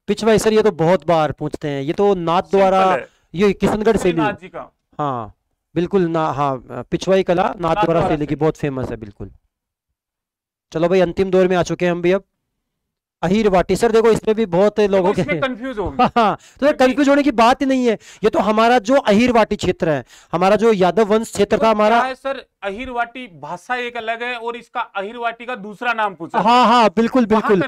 पिच भाई सर ये तो बहुत बार पूछते हैं ये तो नाथ द्वारा ये किशनगढ़ शैली हाँ बिल्कुल ना हाँ पिछवाई कला नाथ द्वारा शैली की बहुत फेमस है बिल्कुल चलो भाई अंतिम दौर में आ चुके हैं हम भी अब अहिर वाटी सर देखो इसमें भी बहुत लोगों के कंफ्यूज हो हाँ, हाँ, तो तो कंफ्यूज होने की बात ही नहीं है ये तो हमारा जो अहिर वाटी क्षेत्र है हमारा जो यादव वंश क्षेत्र था तो हमारा सर अहिरवाटी भाषा एक अलग है और इसका अहिरवाटी का दूसरा नाम पूछा हाँ हाँ बिल्कुल बिल्कुल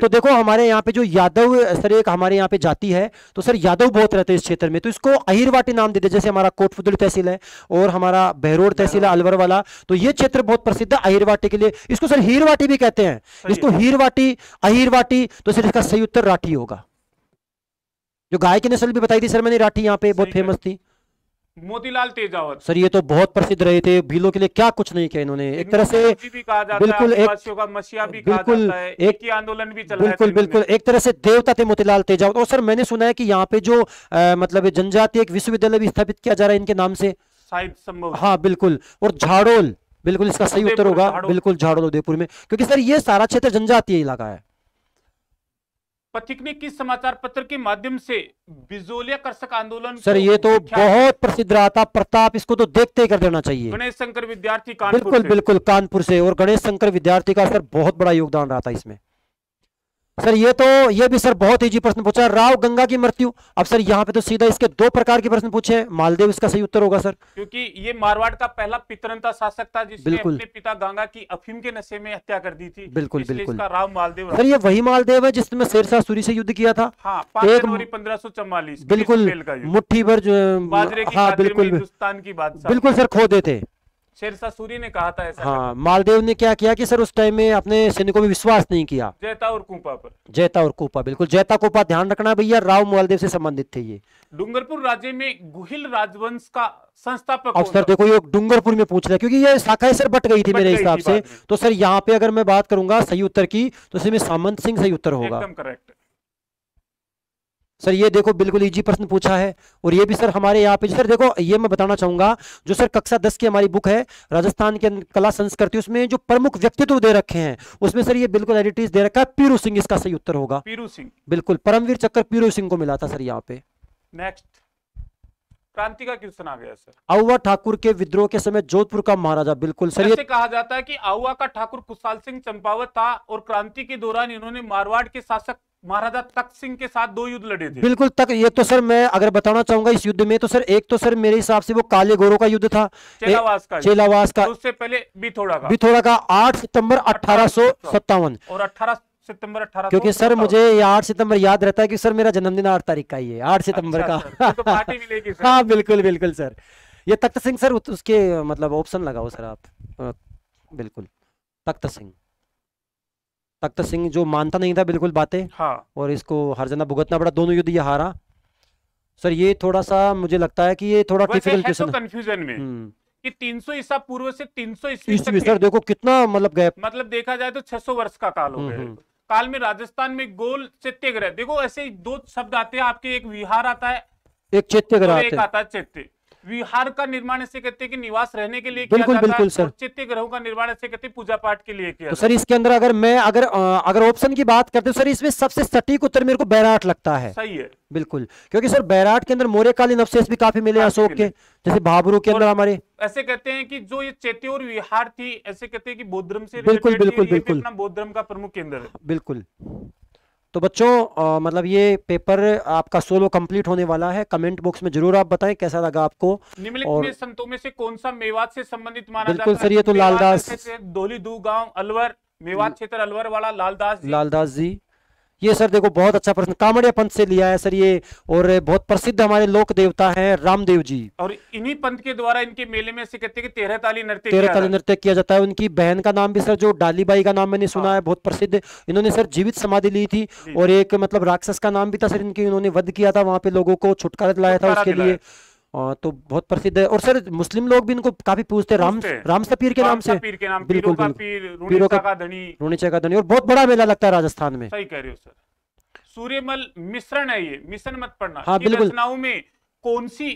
तो देखो हमारे यहाँ पे जो यादव सर एक हमारे यहाँ पे जाति है तो सर यादव बहुत रहते हैं इस क्षेत्र में तो इसको अहिरवाटी नाम देते जैसे हमारा कोटपुतुल तहसील है और हमारा बहरोड तहसील है अलवर वाला तो ये क्षेत्र बहुत प्रसिद्ध है अहिरवाटी के लिए इसको सर हीरवाटी भी कहते हैं इसको हीरवाटी अहिरवाटी तो सर इसका सही उत्तर राठी होगा जो गाय की नस्ल भी बताई थी सर मैंने राठी यहाँ पे बहुत फेमस थी मोतीलाल तेजावत सर ये तो बहुत प्रसिद्ध रहे थे भीलों के लिए क्या कुछ नहीं किया इन्होंने एक तरह से भी कहा जाता बिल्कुल एक का मसिया भी बिल्कुल है, एक ही आंदोलन भी चला बिल्कुल बिल्कुल एक तरह से देवता थे मोतीलाल तेजावत और सर मैंने सुना है कि यहाँ पे जो आ, मतलब जनजातीय एक विश्वविद्यालय भी स्थापित किया जा रहा है इनके नाम से शायद संभव हाँ बिल्कुल और झाड़ोल बिल्कुल इसका सही उत्तर होगा बिल्कुल झाड़ोल उदयपुर में क्योंकि सर ये सारा क्षेत्र जनजातीय इलाका है पथिक ने किस समाचार पत्र के माध्यम से बिजोलिया कर्षक आंदोलन सर ये तो बहुत प्रसिद्ध रहा था प्रताप इसको तो देखते ही कर देना चाहिए गणेश शंकर विद्यार्थी कानपुर बिल्कुल बिल्कुल कानपुर से और गणेश शंकर विद्यार्थी का सर बहुत बड़ा योगदान रहा था इसमें सर ये तो ये भी सर बहुत इजी प्रश्न पूछा राव गंगा की मृत्यु अब सर यहाँ पे तो सीधा इसके दो प्रकार के प्रश्न पूछे मालदेव इसका सही उत्तर होगा सर क्योंकि ये मारवाड़ का पहला पितरंता शासक था जिसने अपने पिता गंगा की अफीम के नशे में हत्या कर दी थी बिल्कुल बिल्कुल राव मालदेव सर ये वही मालदेव है जिसने शेरशाह सूरी से युद्ध किया था हाँ, पंद्रह सौ जनवरी बिल्कुल मुठ्ठी भर हाँ बिल्कुल हिंदुस्तान की बात बिल्कुल सर खो देते शेरशाह सूरी ने कहा था ऐसा हाँ मालदेव ने क्या किया कि सर उस टाइम में अपने सैनिकों में विश्वास नहीं किया जैता और कुपा पर जैता और कुपा बिल्कुल जैता कुपा ध्यान रखना भैया राव मालदेव से संबंधित थे ये डूंगरपुर राज्य में गुहिल राजवंश का संस्थापक अब सर देखो ये डूंगरपुर में पूछ रहे क्योंकि ये शाखाएं सर बट गई थी मेरे हिसाब से तो सर यहाँ पे अगर मैं बात करूंगा सही उत्तर की तो इसमें सामंत सिंह सही उत्तर होगा करेक्ट सर ये देखो बिल्कुल इजी प्रश्न पूछा है और ये भी सर हमारे यहाँ पे सर देखो ये मैं बताना चाहूंगा जो सर कक्षा दस की हमारी बुक है राजस्थान के कला संस्कृति उसमें जो प्रमुख व्यक्तित्व दे रखे हैं उसमें सर ये बिल्कुल एडिटीज दे रखा है पीरू सिंह इसका सही उत्तर होगा पीरू सिंह बिल्कुल परमवीर चक्कर पीरू सिंह को मिला था सर यहाँ पे नेक्स्ट क्रांति का क्वेश्चन आ गया सर अवा ठाकुर के विद्रोह के समय जोधपुर का महाराजा बिल्कुल सर ये कहा जाता है कि अवा का ठाकुर कुशाल सिंह चंपावत था और क्रांति के दौरान इन्होंने मारवाड़ के शासक महाराजा तख्त सिंह के साथ दो युद्ध लड़े थे बिल्कुल तक ये तो सर मैं अगर बताना चाहूंगा इस युद्ध में तो सर एक तो सर मेरे हिसाब से वो काले गोरों का युद्ध था चेलावास का चेलावास का तो उससे पहले बिथोड़ा का बिथोड़ा का आठ सितंबर अठारह और अठारह सितंबर अठारह क्योंकि सर मुझे ये आठ सितंबर याद रहता है कि सर मेरा जन्मदिन आठ तारीख का ही है आठ अच्छा, सितंबर का तो हाँ बिल्कुल बिल्कुल सर ये तख्त सिंह सर उसके मतलब ऑप्शन लगाओ सर आप बिल्कुल तख्त सिंह तख्त सिंह जो मानता नहीं था बिल्कुल बातें हाँ और इसको हरजाना भुगतना पड़ा दोनों युद्ध ये हारा सर ये थोड़ा सा मुझे लगता है कि ये थोड़ा डिफिकल्ट क्वेश्चन कंफ्यूजन में हम्म। कि 300 ईसा पूर्व से 300 ईस्वी सर देखो कितना मतलब गैप मतलब देखा जाए तो 600 वर्ष का काल हो हम्म, गया हम्म। काल में राजस्थान में गोल चैत्य देखो ऐसे दो शब्द आते हैं आपके एक विहार आता है एक चैत्य ग्रह आता है चैत्य विहार का निर्माण ऐसे कहते हैं कि निवास रहने के लिए बिल्कुल बिल्कुल सर चित्य ग्रहों का निर्माण ऐसे कहते हैं पूजा पाठ के लिए किया तो सर इसके अंदर अगर मैं अगर अगर ऑप्शन की बात करते सर इसमें सबसे सटीक उत्तर मेरे को बैराट लगता है सही है बिल्कुल क्योंकि सर बैराट के अंदर मौर्यकालीन अवशेष भी काफी मिले अशोक के जैसे भाबरू के अंदर हमारे ऐसे कहते हैं कि जो ये चेती और विहार थी ऐसे कहते हैं कि बोधरम से बिल्कुल बिल्कुल बिल्कुल बोधरम का प्रमुख केंद्र है बिल्कुल तो बच्चों आ, मतलब ये पेपर आपका सोलो कंप्लीट होने वाला है कमेंट बॉक्स में जरूर आप बताएं कैसा लगा आपको और संतों में से कौन सा मेवात से संबंधित माना बिल्कुल सर ये तो लालदास धोली दू गांव अलवर मेवात क्षेत्र अलवर वाला लालदास लालदास जी ये सर देखो बहुत अच्छा प्रश्न कामड़िया पंथ से लिया है सर ये और बहुत प्रसिद्ध हमारे लोक देवता हैं रामदेव जी और इन्हीं पंथ के द्वारा इनके मेले में से कहते हैं कि तेरह ताली नृत्य तेरह ताली नृत्य किया जाता है उनकी बहन का नाम भी सर जो डालीबाई का नाम मैंने सुना हाँ। है बहुत प्रसिद्ध इन्होंने सर जीवित समाधि ली थी और एक मतलब राक्षस का नाम भी था सर इनकी इन्होंने वध किया था वहां पे लोगों को छुटकारा दिलाया था उसके लिए तो बहुत प्रसिद्ध है और सर मुस्लिम लोग भी इनको काफी पूछते हैं राम राम सपीर के नाम से पीर के नाम बिल्कुल का धनी का धनी और बहुत बड़ा मेला लगता है राजस्थान में सही कह रहे हो सर सूर्यमल मिश्रण है ये मिश्रण मत पढ़ना हाँ बिल्कुल में कौन सी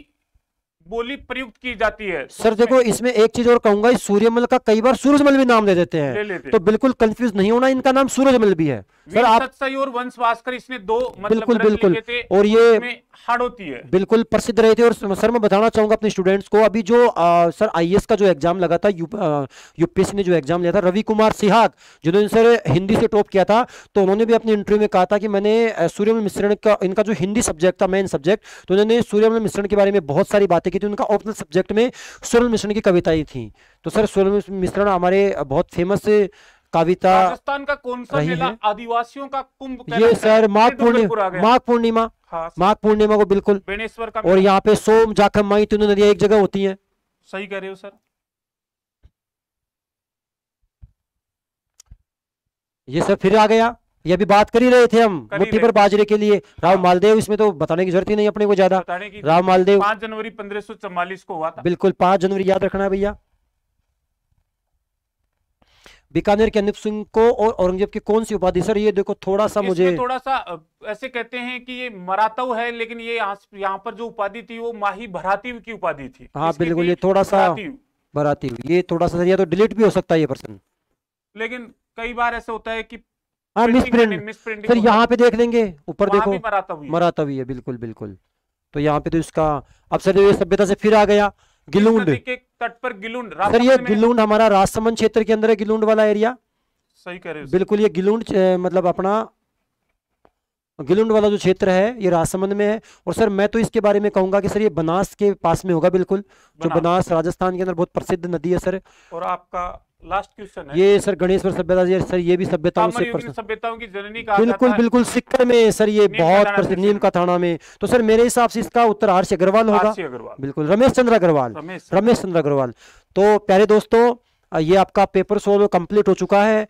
बोली प्रयुक्त की जाती है तो सर देखो इसमें एक चीज और कहूंगा सूर्यमल का कई बार सूरजमल भी नाम दे देते हैं तो बिल्कुल कंफ्यूज नहीं होना इनका नाम सूरजमल भी है सर आप सही और वंश वास्कर इसने दो मतलब बिल्कुल बिल्कुल और ये हार्ड होती है बिल्कुल प्रसिद्ध रहे थे और सर मैं बताना चाहूंगा अपने स्टूडेंट्स को अभी जो आ, सर आई का जो एग्जाम लगा था यूपीएससी ने जो एग्जाम लिया था रवि कुमार सिहाग जिन्होंने सर हिंदी से टॉप किया था तो उन्होंने भी अपने इंटरव्यू में कहा था कि मैंने सूर्यमल मिश्रण का इनका जो हिंदी सब्जेक्ट था मेन सब्जेक्ट तो उन्होंने सूर्यमल मिश्रण के बारे में बहुत सारी बातें थी तो उनका ऑप्शनल सब्जेक्ट में सुरल मिश्रण की कविताएं थी तो सर सुरल मिश्रण हमारे बहुत फेमस कविता राजस्थान का कौन सा मेला आदिवासियों का कुंभ ये सर माघ पूर्णिमा माघ हाँ, पूर्णिमा माघ पूर्णिमा को बिल्कुल का और यहाँ पे सोम जाखम माई तीनों नदियां एक जगह होती हैं सही कह रहे हो सर ये सर फिर आ गया ये अभी बात कर ही रहे थे हम मुट्ठी पर बाजरे के लिए हाँ। राव मालदेव इसमें तो बताने की जरूरत ही नहीं अपने को ज्यादा राव मालदेव पांच जनवरी पंद्रह को हुआ था बिल्कुल पांच जनवरी याद रखना है भैया बीकानेर के अनुप सिंह को और औरंगजेब की कौन सी उपाधि सर ये देखो थोड़ा सा मुझे थोड़ा सा ऐसे कहते हैं कि ये मरातव है लेकिन ये यहाँ पर जो उपाधि थी वो माही भराती की उपाधि थी हाँ बिल्कुल ये थोड़ा सा भराती ये थोड़ा सा तो डिलीट भी हो सकता है ये पर्सन लेकिन कई बार ऐसा होता है कि हाँ मिस प्रिंट सर यहाँ पे देख लेंगे ऊपर देखो मरातवी है बिल्कुल बिल्कुल तो यहाँ पे तो इसका अब सर ये सभ्यता से फिर आ गया गिलूंड तट पर गिलूंड सर ये गिलूंड हमारा राजसमंद क्षेत्र के अंदर है गिलूंड वाला एरिया सही कह रहे हो बिल्कुल ये गिलूंड मतलब अपना गिलुंड वाला जो क्षेत्र है ये राजसमंद में है और सर मैं तो इसके बारे में कहूंगा कि सर ये बनास के पास में होगा बिल्कुल जो बनास राजस्थान के अंदर बहुत प्रसिद्ध नदी है सर और आपका लास्ट क्वेश्चन है ये सर गणेश्वर सभ्यता जी सर ये भी सभ्यताओं से सभ्यताओं की जननी का बिल्कुल बिल्कुल सिक्कर में सर ये बहुत प्रसिद्ध नीम का थाना में तो सर मेरे हिसाब से इसका उत्तर हर्ष अग्रवाल होगा बिल्कुल रमेश चंद्र अग्रवाल रमेश चंद्र अग्रवाल तो प्यारे दोस्तों ये आपका पेपर सोल्व कंप्लीट हो चुका है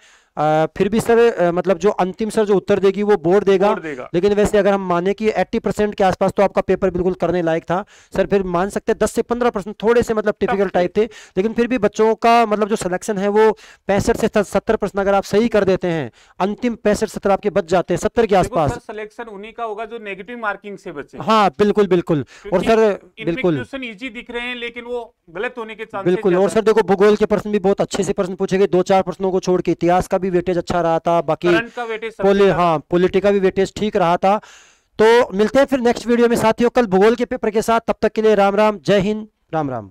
फिर भी सर मतलब जो अंतिम सर जो उत्तर देगी वो बोर्ड देगा, देगा। लेकिन वैसे अगर हम माने कि 80 परसेंट के आसपास तो आपका पेपर बिल्कुल करने लायक था सर फिर मान सकते हैं दस से पंद्रह परसेंट थोड़े से मतलब टिपिकल टाइप थे लेकिन फिर भी बच्चों का मतलब जो सिलेक्शन है वो पैंसठ से सत्तर परसेंट अगर आप सही कर देते हैं अंतिम पैंसठ सत्तर आपके बच जाते हैं सत्तर के आसपास सिलेक्शन उन्हीं का होगा जो नेगेटिव मार्किंग से बचे हाँ बिल्कुल बिल्कुल और सर बिल्कुल ईजी दिख रहे हैं लेकिन वो गलत होने के बिल्कुल और सर देखो भूगोल के प्रश्न भी बहुत अच्छे से प्रश्न पूछे गए दो चार प्रश्नों को छोड़ के इतिहास का भी भी वेटेज अच्छा रहा था बाकी पोलि हाँ पोलिटी का भी वेटेज ठीक रहा था तो मिलते हैं फिर नेक्स्ट वीडियो में साथियों कल भूगोल के पेपर के साथ तब तक के लिए राम राम जय हिंद राम राम